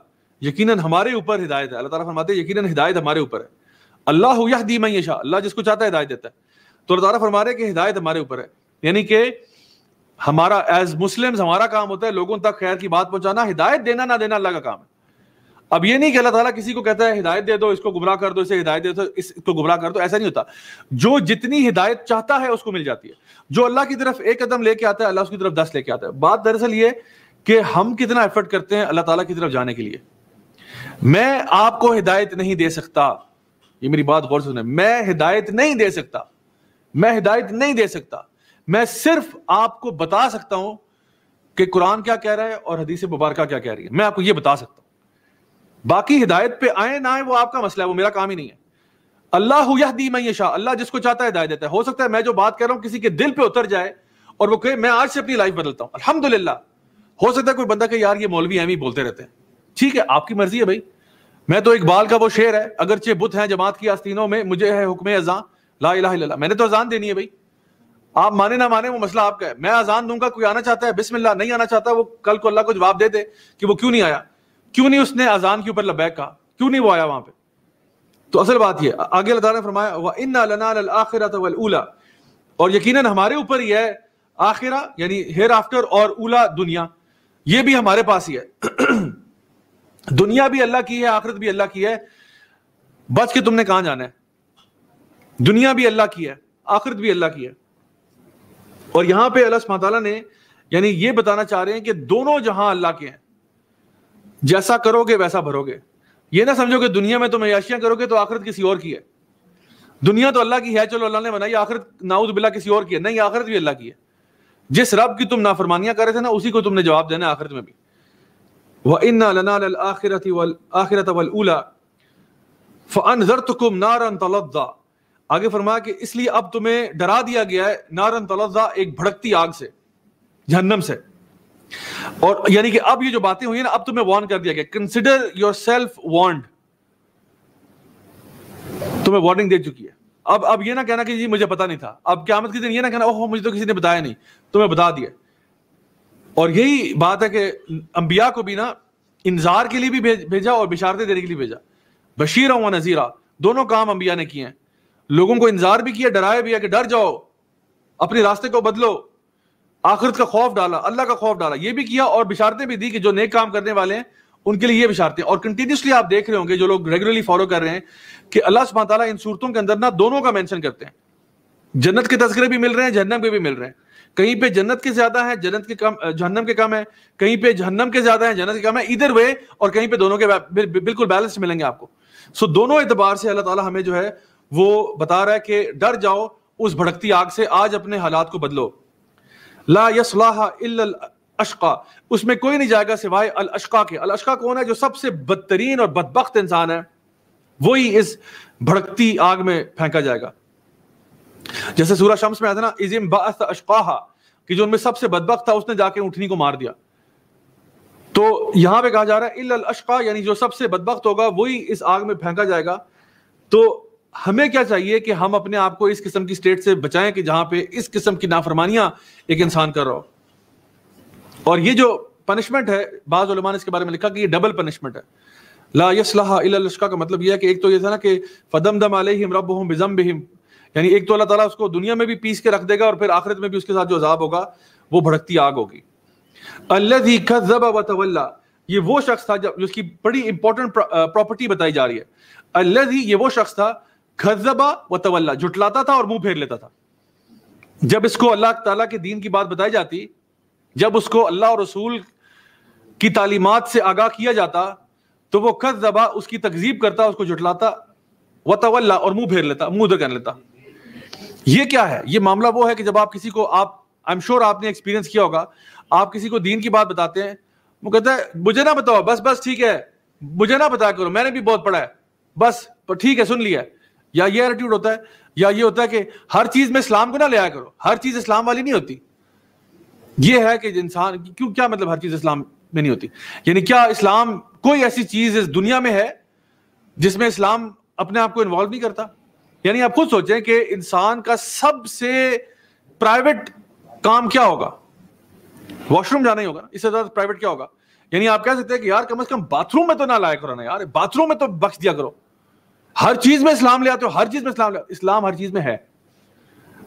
यकीनन हमारे ऊपर हिदायत है अल्लाह ताला फरमाते हैं यकीनन हिदायत हमारे ऊपर है अल्लाह यह दी मैं यशा अल्लाह जिसको चाहता है हिदायत देता है तो अल्लाह ताला फरमा रहे कि हिदायत हमारे ऊपर है यानी कि हमारा एज मुस्लिम हमारा काम होता है लोगों तक खैर की बात पहुंचाना हिदायत देना ना देना अल्लाह का काम है अब ये नहीं कि अल्लाह ताला किसी को कहता है हिदायत दे दो इसको गुमराह कर दो इसे हिदायत दे दो इसको गुमराह कर दो ऐसा नहीं होता जो जितनी हिदायत चाहता है उसको मिल जाती है जो अल्लाह की तरफ एक कदम लेके आता है अल्लाह उसकी तरफ दस लेके आता है बात दरअसल ये कि हम कितना एफर्ट करते हैं अल्लाह ताला की तरफ जाने के लिए मैं आपको हिदायत नहीं दे सकता ये मेरी बात गौर सुने मैं हिदायत नहीं दे सकता मैं हिदायत नहीं दे सकता मैं सिर्फ आपको बता सकता हूं कि कुरान क्या कह रहा है और हदीस मुबारक क्या कह रही है मैं आपको यह बता सकता हूं बाकी हिदायत पे आए ना आए वो आपका मसला है वो मेरा काम ही नहीं है अल्लाह दी मैं ये शाह अल्लाह जिसको चाहता है हिदायत देता है हो सकता है मैं जो बात कर रहा हूं किसी के दिल पे उतर जाए और वो कहे मैं आज से अपनी लाइफ बदलता हूं अलहमदुल्ला हो सकता है कोई बंदा कहे यार ये मौलवी अहमी बोलते रहते हैं ठीक है आपकी मर्जी है भाई मैं तो इकबाल का वो शेर है अगर चे बुत हैं जमात की आस्तीनों में मुझे है हुक्म अजान ला, ला, ला मैंने तो अजान देनी है भाई आप माने ना माने वो मसला आपका है मैं आजान दूंगा कोई आना चाहता है बिस्मिल्लाह नहीं आना चाहता वो कल को अल्लाह को जवाब दे दे कि वो क्यों नहीं आया क्यों नहीं उसने अजान के ऊपर लबैक कहा क्यों नहीं वो आया वहां पे तो असल बात ये आगे अल्लाह ने फरमाया आखिरत और यकीन हमारे ऊपर ही है आखिरा यानी हेयर आफ्टर और उला दुनिया ये भी हमारे पास ही है दुनिया भी अल्लाह की है आखिरत भी अल्लाह की है बच के तुमने कहा जाना है दुनिया भी अल्लाह की है आखिरत भी अल्लाह की है और यहां पे अल्लाह सुबह ने यानी ये बताना चाह रहे हैं कि दोनों जहां अल्लाह के हैं जैसा करोगे वैसा भरोगे ये ना समझो कि दुनिया में तुम अयाशियां करोगे तो आखिरत किसी और की है दुनिया तो अल्लाह की है चलो अल्लाह ने बनाई आखिरत नाउद बिल्ला किसी और की है नहीं आखिरत भी अल्लाह की है जिस रब की तुम नाफरमानियां कर रहे थे ना उसी को तुमने जवाब देना आखिरत में भी वह आखिरत वल आखिरत वल उला नारन आगे फरमाया कि इसलिए अब तुम्हें डरा दिया गया है नारन तलजा एक भड़कती आग से जहन्नम से और यानी कि अब ये जो बातें हुई ना अब तुम्हें वार्न कर दिया गया कंसिडर योर सेल्फ तुम्हें वार्निंग दे चुकी है अब अब ये ना कहना कि जी मुझे पता नहीं था अब क्या के दिन ये ना कहना ओहो मुझे तो किसी ने बताया नहीं तुम्हें बता दिया और यही बात है कि अंबिया को भी ना इंजार के लिए भी भेजा और बिशारते देने के लिए भेजा बशीर व नज़ीरा दोनों काम अंबिया ने किए हैं लोगों को इंतजार भी किया डराया भी है कि डर जाओ अपने रास्ते को बदलो आखिरत का खौफ डाला अल्लाह का खौफ डाला ये भी किया और बिशारतें भी दी कि जो नए काम करने वाले हैं उनके लिए ये बिशारतें और कंटिन्यूसली आप देख रहे होंगे जो लोग रेगुलरली फॉलो कर रहे हैं कि अल्लाह सुबह तला इन सूरतों के अंदर ना दोनों का मैंशन करते हैं जन्नत के तस्करे भी मिल रहे हैं जहनम के भी मिल रहे हैं कहीं पे जन्नत के ज्यादा है जन्नत के कम जहन्नम के कम है कहीं पे जहन्नम के ज्यादा है जन्नत के कम है इधर वे और कहीं पे दोनों के बिल्कुल बैलेंस मिलेंगे आपको सो दोनों एतबार से अल्लाह ताला हमें जो है वो बता रहा है कि डर जाओ उस भड़कती आग से आज अपने हालात को बदलो ला यसलाहा अशका उसमें कोई नहीं जाएगा सिवाय अल अशका के अल अशका कौन है जो सबसे बदतरीन और बदबخت इंसान है वही इस भड़कती आग में फेंका जाएगा जैसे सूरह शम्स में आता ना इजिम बास अशकाहा कि जो उनमें सबसे बदबक था उसने जाके उठनी को मार दिया तो यहां पे कहा जा रहा है इल अशका यानी जो सबसे बदबक होगा वही इस आग में फेंका जाएगा तो हमें क्या चाहिए कि हम अपने आप को इस किस्म की स्टेट से बचाएं कि जहां पे इस किस्म की नाफरमानियां एक इंसान कर रहा हो और ये जो पनिशमेंट है बाज ने इसके बारे में लिखा कि ये डबल पनिशमेंट है ला यसलाहा लश्का का मतलब यह है कि एक तो ये था ना कि फदम दम आलिम रब हम बिजम बिहिम यानी एक तो अल्लाह ताला उसको दुनिया में भी पीस के रख देगा और फिर आखिरत में भी उसके साथ जो अजाब होगा वो भड़कती आग होगी अल्लाह खजब वतवल्ला ये वो शख्स था जब उसकी बड़ी इंपॉर्टेंट प्रॉपर्टी बताई जा रही है अल्लाह ये वो शख्स था खजबा व तवल्ला जुटलाता था और मुंह फेर लेता था जब इसको अल्लाह ताला के दीन की बात बताई जाती जब उसको अल्लाह और रसूल की तालीमत से आगाह किया जाता तो वो खजबा उसकी तकजीब करता उसको जुटलाता व तवल्ला और मुंह फेर लेता मुंह उधर कर लेता ये क्या है ये मामला वो है कि जब आप किसी को आप आई एम श्योर आपने एक्सपीरियंस किया होगा आप किसी को दीन की बात बताते हैं वो कहता है मुझे ना बताओ बस बस ठीक है मुझे ना बता करो मैंने भी बहुत पढ़ा है बस ठीक है सुन लिया या ये एटीट्यूड होता है या ये होता है कि हर चीज में इस्लाम को ना ले आया करो हर चीज इस्लाम वाली नहीं होती ये है कि इंसान क्यों क्या मतलब हर चीज इस्लाम में नहीं होती यानी क्या इस्लाम कोई ऐसी चीज इस दुनिया में है जिसमें इस्लाम अपने आप को इन्वॉल्व नहीं करता यानी आप खुद सोचें कि इंसान का सबसे प्राइवेट काम क्या होगा वॉशरूम जाना ही होगा इससे ज्यादा प्राइवेट क्या होगा यानी आप कह सकते हैं कि यार कम से कम बाथरूम में तो ना लाया करो ना यार बाथरूम में तो बख्श दिया करो हर चीज में इस्लाम ले आते हो हर चीज में इस्लाम इस्लाम हर चीज में है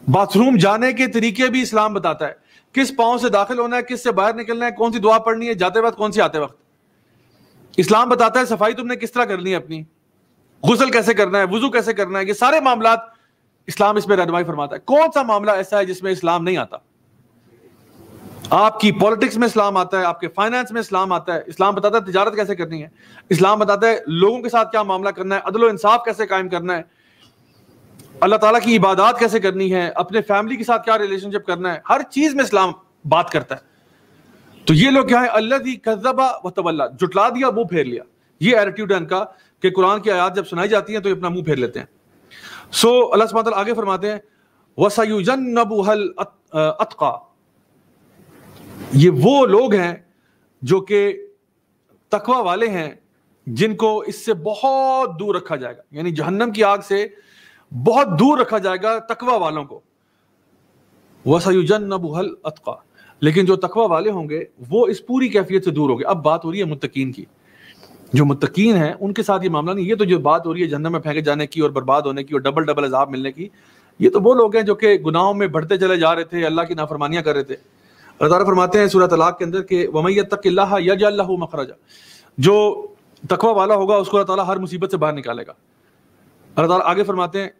बाथरूम जाने के तरीके भी इस्लाम बताता है किस पाँव से दाखिल होना है किस से बाहर निकलना है कौन सी दुआ पढ़नी है जाते वक्त कौन सी आते वक्त इस्लाम बताता है सफाई तुमने किस तरह करनी है अपनी गुसल कैसे करना है वजू कैसे करना है ये सारे मामला इस्लाम इसमें रहनमाई फरमाता है कौन सा मामला ऐसा है जिसमें इस्लाम नहीं आता आपकी पॉलिटिक्स में इस्लाम आता है आपके फाइनेंस में इस्लाम आता है इस्लाम बताता है तजारत कैसे करनी है इस्लाम बताता है लोगों के साथ क्या मामला करना है अदल इंसाफ कैसे कायम करना है अल्लाह ताला की इबादत कैसे करनी है अपने फैमिली के साथ क्या रिलेशनशिप करना है हर चीज में इस्लाम बात करता है तो ये लोग क्या है अल्लाह कजबा व तवल्ला जुटला दिया मुंह फेर लिया ये एटीट्यूड है इनका कि कुरान की आयात जब सुनाई जाती है तो ये अपना मुंह फेर लेते हैं सो so, अल्लाह आगे फरमाते हैं वसयुजन अतका ये वो लोग हैं जो कि तकवा वाले हैं जिनको इससे बहुत दूर रखा जाएगा यानी जहन्नम की आग से बहुत दूर रखा जाएगा तकवा वालों को वसयुजन नबुहल अतका लेकिन जो तकवा वाले होंगे वो इस पूरी कैफियत से दूर हो गए अब बात हो रही है मुतकीन की जो मुतकीन है उनके साथ ये मामला नहीं ये तो जो बात हो रही है जहन्नम में फेंके जाने की और बर्बाद होने की और डबल डबल अजाब मिलने की ये तो वो लोग हैं जो कि गुनाहों में बढ़ते चले जा रहे थे अल्लाह की नाफरमानियां कर रहे थे अल्लाह फरमाते हैं सूरत तलाक के अंदर के वमैत तक यज मखरजा जो तकवा वाला होगा उसको अल्लाह ताला हर मुसीबत से बाहर निकालेगा अल्लाह ताला आगे फरमाते हैं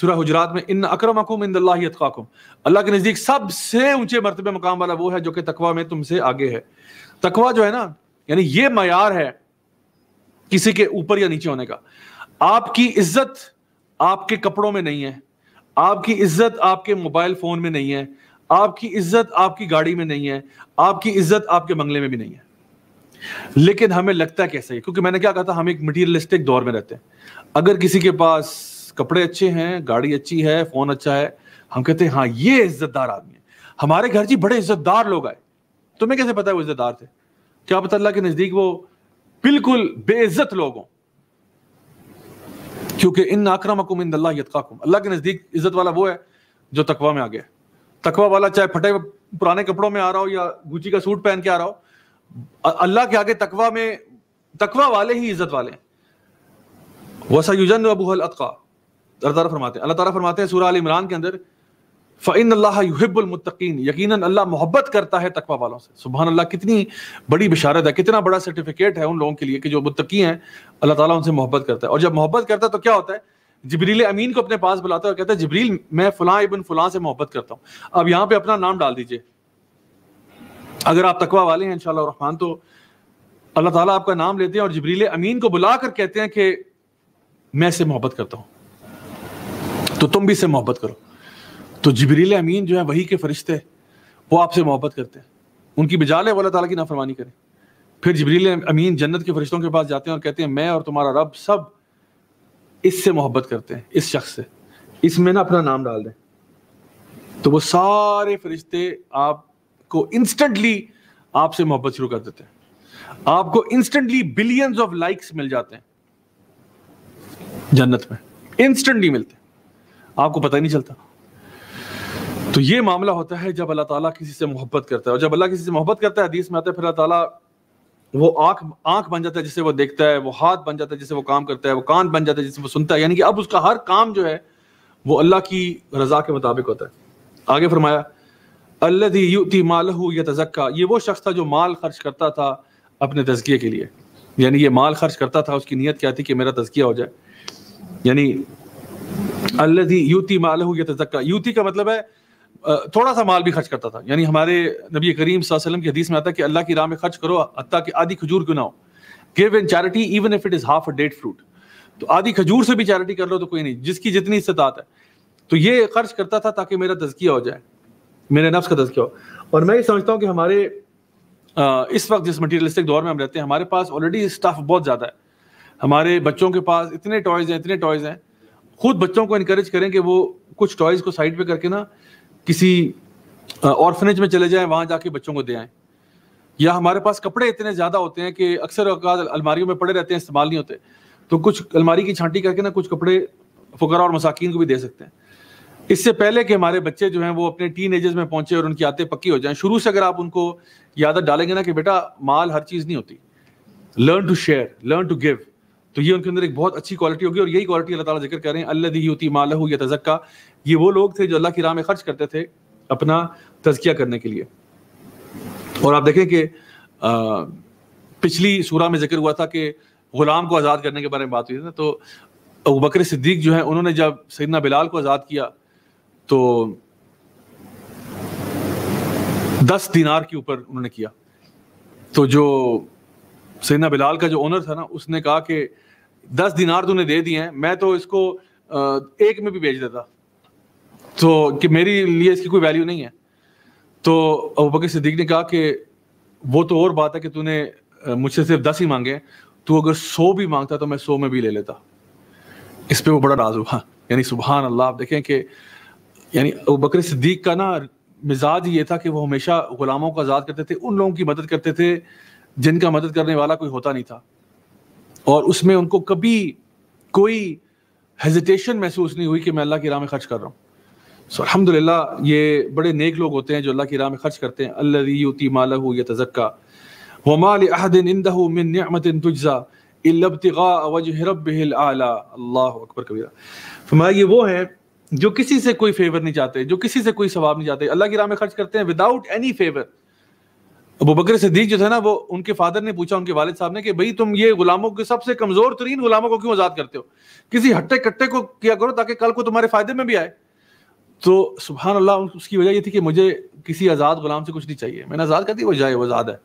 सूरह हुजरात में इन अक्रम अकुम इन अतकाकुम अल्लाह के नज़दीक सबसे ऊंचे मरतबे मकाम वाला वो है जो कि तकवा में तुमसे आगे है तकवा जो है ना यानी ये मैार है किसी के ऊपर या नीचे होने का आपकी इज्जत आपके कपड़ों में नहीं है आपकी इज्जत आपके मोबाइल फोन में नहीं है आपकी इज्जत आपकी गाड़ी में नहीं है आपकी इज्जत आपके बंगले में भी नहीं है लेकिन हमें लगता कैसे है क्योंकि मैंने क्या कहा था हम एक मटीरियलिस्टिक दौर में रहते हैं अगर किसी के पास कपड़े अच्छे हैं गाड़ी अच्छी है फोन अच्छा है हम कहते हैं हाँ ये इज्जतदार आदमी है हमारे घर जी बड़े इज्जतदार लोग आए तुम्हें कैसे पता है वो इज्जतदार थे क्या पता अल्लाह के नजदीक वो बिल्कुल बेइज्जत लोग हों क्योंकि इन नाकरम अकुम इन अल्लाह के नजदीक इज्जत वाला वो है जो तकवा में आ गया तकवा वाला चाहे फटे पुराने कपड़ों में आ रहा हो या गुची का सूट पहन के आ रहा हो अल्लाह के आगे तकवा में तकवा वाले ही इज्जत वाले अबू हल अतका अल्लाह तारा फरमाते हैं अल्लाह तारा फरमाते हैं सूरह अल इमरान के अंदर फ़ैन अल्लाह मुत्तकीन यकीनन अल्लाह मोहब्बत करता है तकवा वालों से सुबह अल्लाह कितनी बड़ी बिशारत है कितना बड़ा सर्टिफिकेट है उन लोगों के लिए कि जो मुत्तकी हैं अल्लाह ताला उनसे मोहब्बत करता है और जब मोहब्बत करता है तो क्या होता है जबरील अमीन को अपने पास बुलाता है और कहता है जबरील मैं फलां इबन फलां से मोहब्बत करता हूँ अब यहाँ पे अपना नाम डाल दीजिए अगर आप तकवा वाले हैं इन रहमान तो अल्लाह ताला आपका नाम लेते हैं और जबरील अमीन को बुला कर कहते हैं कि मैं से मोहब्बत करता हूँ तो तुम भी से मोहब्बत करो तो जबरील अमीन जो है वही के फरिश्ते वो आपसे मोहब्बत करते हैं उनकी बिजाल है वो अल्लाह ताला की नाफरमानी करें फिर जबरील अमीन जन्नत के फरिश्तों के पास जाते हैं और कहते हैं मैं और तुम्हारा रब सब इससे मोहब्बत करते हैं इस शख्स से इसमें ना अपना नाम डाल दें तो वो सारे फरिश्ते आपको इंस्टेंटली आपसे मोहब्बत शुरू कर देते हैं आपको इंस्टेंटली बिलियंस ऑफ लाइक्स मिल जाते हैं जन्नत में इंस्टेंटली मिलते हैं आपको पता ही नहीं चलता तो ये मामला होता है जब अल्लाह ताला किसी से मोहब्बत करता है और जब अल्लाह किसी से मोहब्बत करता है हदीस में आता है फिर अल्लाह ताला वो आंख आंख बन जाता है जिससे वो देखता है वो हाथ बन जाता है जिससे वो काम करता है वो कान बन जाता है जिससे वो सुनता है यानी कि अब उसका हर काम जो है वो अल्लाह की रजा के मुताबिक होता है आगे फरमाया अल्लाह मालहू या तजक्का ये वो शख्स था जो माल खर्च करता था अपने तजकिए के लिए यानी ये माल खर्च करता था उसकी नीयत क्या थी कि मेरा तजकिया हो जाए यानी अल्लाह युति मालहू या तजक्का युति का मतलब है थोड़ा सा माल भी खर्च करता था यानी हमारे नबी करीम वसल्लम की हदीस में आता है कि अल्लाह की राह में खर्च करो अत्ता के आधी खजूर क्यों ना हो give in charity even if it is half a date fruit तो आधी खजूर से भी चैरिटी कर लो तो कोई नहीं जिसकी जितनी इस्तात है तो ये खर्च करता था ताकि मेरा तजकिया हो जाए मेरे नफ्स का तजकिया हो और मैं ये समझता हूँ कि हमारे इस वक्त जिस मटीरियलिस्टिक दौर में हम रहते हैं हमारे पास ऑलरेडी स्टाफ बहुत ज़्यादा है हमारे बच्चों के पास इतने टॉयज़ हैं इतने टॉयज़ हैं खुद बच्चों को इनक्रेज करें कि वो कुछ टॉयज़ को साइड पे करके ना किसी ऑर्फनेज में चले जाएं वहां जाके बच्चों को दे आए या हमारे पास कपड़े इतने ज्यादा होते हैं कि अक्सर अवकात अलमारियों में पड़े रहते हैं इस्तेमाल नहीं होते तो कुछ अलमारी की छांटी करके ना कुछ कपड़े फकर और मसाकिन को भी दे सकते हैं इससे पहले कि हमारे बच्चे जो हैं वो अपने टीन एजेस में पहुंचे और उनकी आते पक्की हो जाएं शुरू से अगर आप उनको याद डालेंगे ना कि बेटा माल हर चीज़ नहीं होती learn to share learn to give तो ये उनके अंदर एक बहुत अच्छी क्वालिटी होगी और यही क्वालिटी अल्लाह ताला जिक्र कर रहे हैं अल्लादी यूती मालहू या तजक्का ये वो लोग थे जो अल्लाह की राह में खर्च करते थे अपना तजकिया करने के लिए और आप देखें कि पिछली सूरा में जिक्र हुआ था कि गुलाम को आज़ाद करने के बारे में बात हुई थी तो अबू बकर सिद्दीक जो है उन्होंने जब सैदना बिलाल को आज़ाद किया तो दस दिनार के ऊपर उन्होंने किया तो जो सैदना बिलाल का जो ओनर था ना उसने कहा कि दस दिनार तूने दे दिए हैं मैं तो इसको एक में भी बेच देता तो कि मेरे लिए इसकी कोई वैल्यू नहीं है तो अबू बकर सिद्दीक ने कहा कि वो तो और बात है कि तूने मुझसे सिर्फ दस ही मांगे तू अगर सौ भी मांगता तो मैं सौ में भी ले लेता इस पर वो बड़ा राज हुआ यानी सुबहान अल्लाह आप देखें कि यानी अबू बकर सिद्दीक का ना मिजाज ये था कि वो हमेशा ग़ुलामों को आज़ाद करते थे उन लोगों की मदद करते थे जिनका मदद करने वाला कोई होता नहीं था और उसमें उनको कभी कोई हेजिटेशन महसूस नहीं हुई कि मैं अल्लाह की राह में खर्च कर रहा हूँ सो so, अलहमदिल्ला ये बड़े नेक लोग होते हैं जो अल्लाह की राह में खर्च करते हैं अल्लाती माला या तजक्का वमाल वमालहदिन इंदह मिन नियमतिन तुजा इलबतगा वजह रबिल आला अल्लाह अकबर कबीरा फरमाया ये वो है जो किसी से कोई फेवर नहीं चाहते जो किसी से कोई सवाब नहीं चाहते अल्लाह की राह में खर्च करते हैं without any favour Abu Bakr Siddiq जो थे ना वो उनके फादर ने पूछा उनके वालिद साहब ने कि भाई तुम ये गुलामों के सबसे कमजोर तरीन गुलामों को क्यों आजाद करते हो किसी हट्टे कट्टे को किया करो ताकि कल को तुम्हारे फायदे में भी आए तो सुबहान अल्लाह उसकी वजह ये थी कि मुझे किसी आज़ाद गुलाम से कुछ नहीं चाहिए मैंने आज़ाद कर दी वो जाए वो आज़ाद है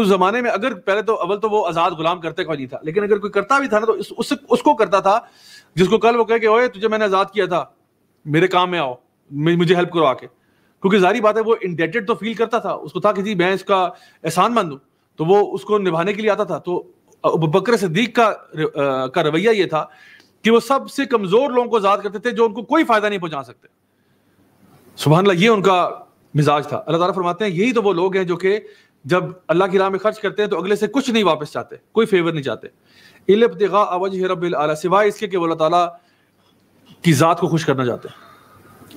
उस जमाने में अगर पहले तो अवल तो वो आज़ाद गुलाम करते का नहीं था लेकिन अगर कोई करता भी था ना तो उस, उसको करता था जिसको कल वो कहे कि ओए तुझे मैंने आज़ाद किया था मेरे काम में आओ मुझे हेल्प करो आके क्योंकि जारी बात है वो इंडेटेड तो फील करता था उसको था कि जी मैं इसका एहसान मान दू तो वो उसको निभाने के लिए आता था तो बकर सदीक का का रवैया ये था कि वो सबसे कमजोर लोगों को आजाद करते थे जो उनको कोई फायदा नहीं पहुंचा सकते सुबह ये उनका मिजाज था अल्लाह तारा फरमाते हैं यही तो वो लोग हैं जो कि जब अल्लाह की राह में खर्च करते हैं तो अगले से कुछ नहीं वापस चाहते कोई फेवर नहीं चाहते इलबतगा अवज हिरबिल सिवाय इसके कि अल्लाह ताला की ज़ात को खुश करना चाहते हैं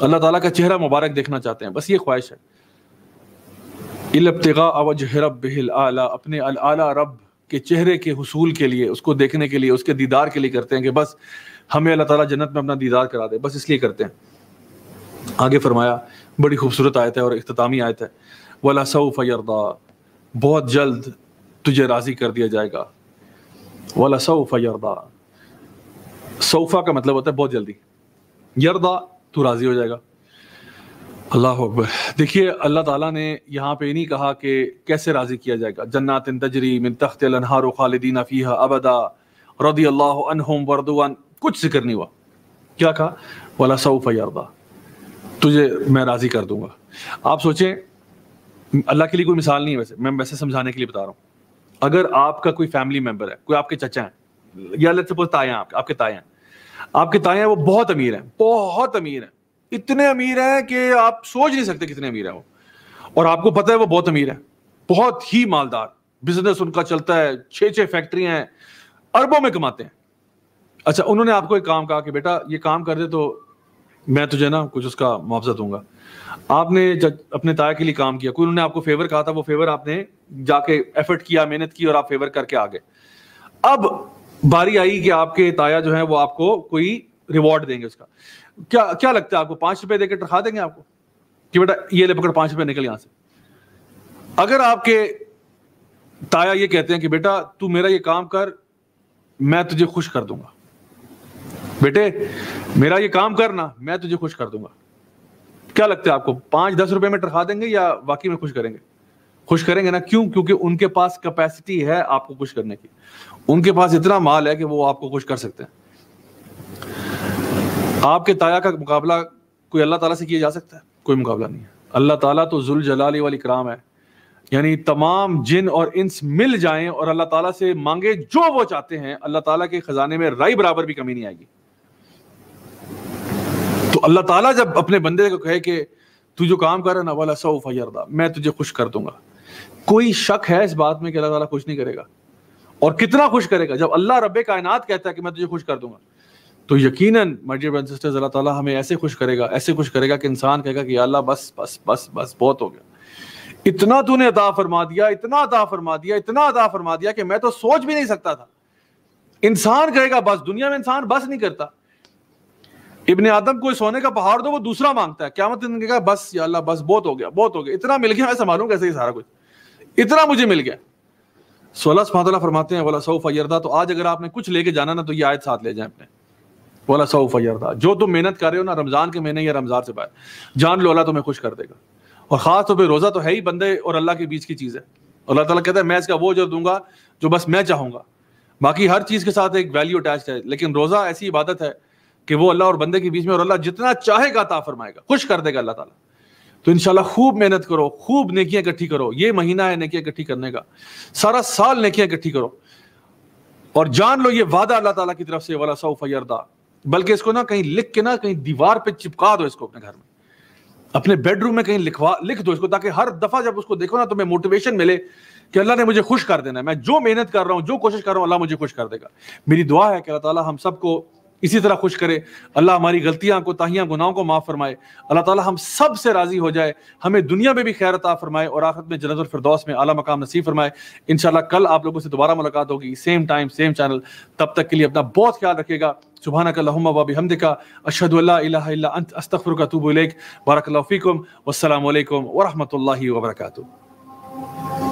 अल्लाह ताला का चेहरा मुबारक देखना चाहते हैं बस ये ख्वाहिश है इलबतगा अवजह रब आला अपने अल आला रब के चेहरे के हसूल के लिए उसको देखने के लिए उसके दीदार के लिए करते हैं कि बस हमें अल्लाह ताला जन्नत में अपना दीदार करा दे बस इसलिए करते हैं आगे फरमाया बड़ी खूबसूरत आयत है और अख्तामी आयत है वला सऊफ़ यरदा बहुत जल्द तुझे राज़ी कर दिया जाएगा वला सऊफ़ यरदा सऊफ़ा का मतलब होता है बहुत जल्दी यरदा तू राज़ी हो जाएगा अल्लाह अकबर देखिए अल्लाह ताला ने यहाँ पे नहीं कहा कि कैसे राज़ी किया जाएगा जन्नात तजरी मिन तख्त लनहार खालिदीन फ़ीहा अबदा रदी अल्लाह अनहुम वर्दवान कुछ जिक्र नहीं हुआ क्या कहा वाला सऊफ़ यरदा तुझे मैं राज़ी कर दूंगा आप सोचें अल्लाह के लिए कोई मिसाल नहीं है वैसे मैं वैसे समझाने के लिए बता रहा हूँ अगर आपका कोई फैमिली मेम्बर है कोई आपके चचा हैं या लेट्स सपोज ताया आपके आपके ताया हैं आपके हैं वो बहुत अमीर हैं बहुत अमीर हैं इतने अमीर हैं कि आप सोच नहीं सकते कितने अमीर हैं वो और आपको पता है वो बहुत अमीर है बहुत ही मालदार बिजनेस उनका चलता है छः छः फैक्ट्रियाँ हैं अरबों में कमाते हैं अच्छा उन्होंने आपको एक काम कहा कि बेटा ये काम कर दे तो मैं तुझे ना कुछ उसका मुआवजा दूंगा आपने जब अपने ताया के लिए काम किया कोई उन्होंने आपको फेवर कहा था वो फेवर आपने जाके एफर्ट किया मेहनत की और आप फेवर करके आ गए अब बारी आई कि आपके ताया जो है वो आपको कोई रिवॉर्ड देंगे उसका क्या क्या लगता है आपको पांच रुपए देकर टखा देंगे आपको कि बेटा ये ले पकड़ पांच रुपए निकल यहां से अगर आपके ताया ये कहते हैं कि बेटा तू मेरा ये काम कर मैं तुझे खुश कर दूंगा बेटे मेरा ये काम कर ना मैं तुझे खुश कर दूंगा क्या लगता है आपको पांच दस रुपए में टखा देंगे या वाकई में खुश करेंगे खुश करेंगे ना क्यों क्योंकि उनके पास कैपेसिटी है आपको खुश करने की उनके पास इतना माल है कि वो आपको खुश कर सकते हैं आपके ताया का मुकाबला कोई अल्लाह ताला से किया जा सकता है कोई मुकाबला नहीं है अल्लाह ताला तो जुल जलाली वाली कराम है यानी तमाम जिन और इंस मिल जाएं और अल्लाह ताला से मांगे जो वो चाहते हैं अल्लाह ताला के खजाने में राय बराबर भी कमी नहीं आएगी तो अल्लाह ताला जब अपने बंदे को कहे कि तू जो काम कर रहा ना वाला सऊ फैरदा मैं तुझे खुश कर दूंगा कोई शक है इस बात में कि अल्लाह ताला खुश नहीं करेगा और कितना खुश करेगा जब अल्लाह रब कायनात कहता है कि मैं तुझे खुश कर दूंगा तो यकीनन मर्जी बन सिस्टर अल्लाह ताला हमें ऐसे खुश करेगा ऐसे खुश करेगा कि इंसान कहेगा कि अल्लाह बस बस बस बस बहुत हो गया इतना तूने अता फरमा दिया इतना अता फरमा दिया इतना अता फरमा दिया कि मैं तो सोच भी नहीं सकता था इंसान कहेगा बस दुनिया में इंसान बस नहीं करता इबन आदम कोई सोने का पहाड़ दो वो दूसरा मांगता है क्या मतलब बस या अल्लाह बस बहुत हो गया बहुत हो गया इतना मिल गया मैं संभालू कैसे ही सारा कुछ इतना मुझे मिल गया सोलह सुबह फरमाते हैं वाला सऊ अयरदा तो आज अगर आपने कुछ लेके जाना ना तो ये आयत साथ ले जाए अपने वाला सऊ अयरदा जो तुम मेहनत कर रहे हो ना रमज़ान के महीने या रमज़ान से बाहर जान लो अल्लाह तुम्हें खुश कर देगा और ख़ास तौर तो पर रोज़ा तो है ही बंदे और अल्लाह के बीच की चीज़ है अल्लाह तला कहता है मैं इसका वो जो दूंगा जो बस मैं चाहूंगा बाकी हर चीज़ के साथ एक वैल्यू अटैच है लेकिन रोज़ा ऐसी इबादत है कि वो अल्लाह और बंदे के बीच में और अल्लाह जितना चाहेगा ता फरमाएगा खुश कर देगा अल्लाह ताला तो इनशाला खूब मेहनत करो खूब नेकियां इकट्ठी करो ये महीना है नेकियां इकट्ठी करने का सारा साल नेकियां इकट्ठी करो और जान लो ये वादा अल्लाह ताला की तरफ से वाला सऊफयरदा बल्कि इसको ना कहीं लिख के ना कहीं दीवार पे चिपका दो इसको अपने घर में अपने बेडरूम में कहीं लिखवा लिख दो इसको ताकि हर दफा जब उसको देखो ना तो मैं मोटिवेशन मिले कि अल्लाह ने मुझे खुश कर देना है मैं जो मेहनत कर रहा हूँ जो कोशिश कर रहा हूँ अल्लाह मुझे खुश कर देगा मेरी दुआ है कि अल्लाह ताला हम सबको इसी तरह खुश करे अल्लाह हमारी गलतियां को ताहियां गुनाहों को माफ़ फरमाए अल्लाह ताला हम सब से राज़ी हो जाए हमें दुनिया में भी खैर अता फरमाए और आखिरत में जन्नत फिरदौस में आला मकाम नसीब फरमाए इन कल आप लोगों से दोबारा मुलाकात होगी सेम टाइम सेम चैनल तब तक के लिए अपना बहुत ख्याल रखेगा सुबहाना कल्लाहुम्मा वबी हमदिका अशहदु अल्ला इलाहा इल्ला अंत अस्तगफिरुका व अतूबु इलैक बारकल्लाहु फीकुम वस्सलाम अलैकुम व रहमतुल्लाहि व बरकातुहू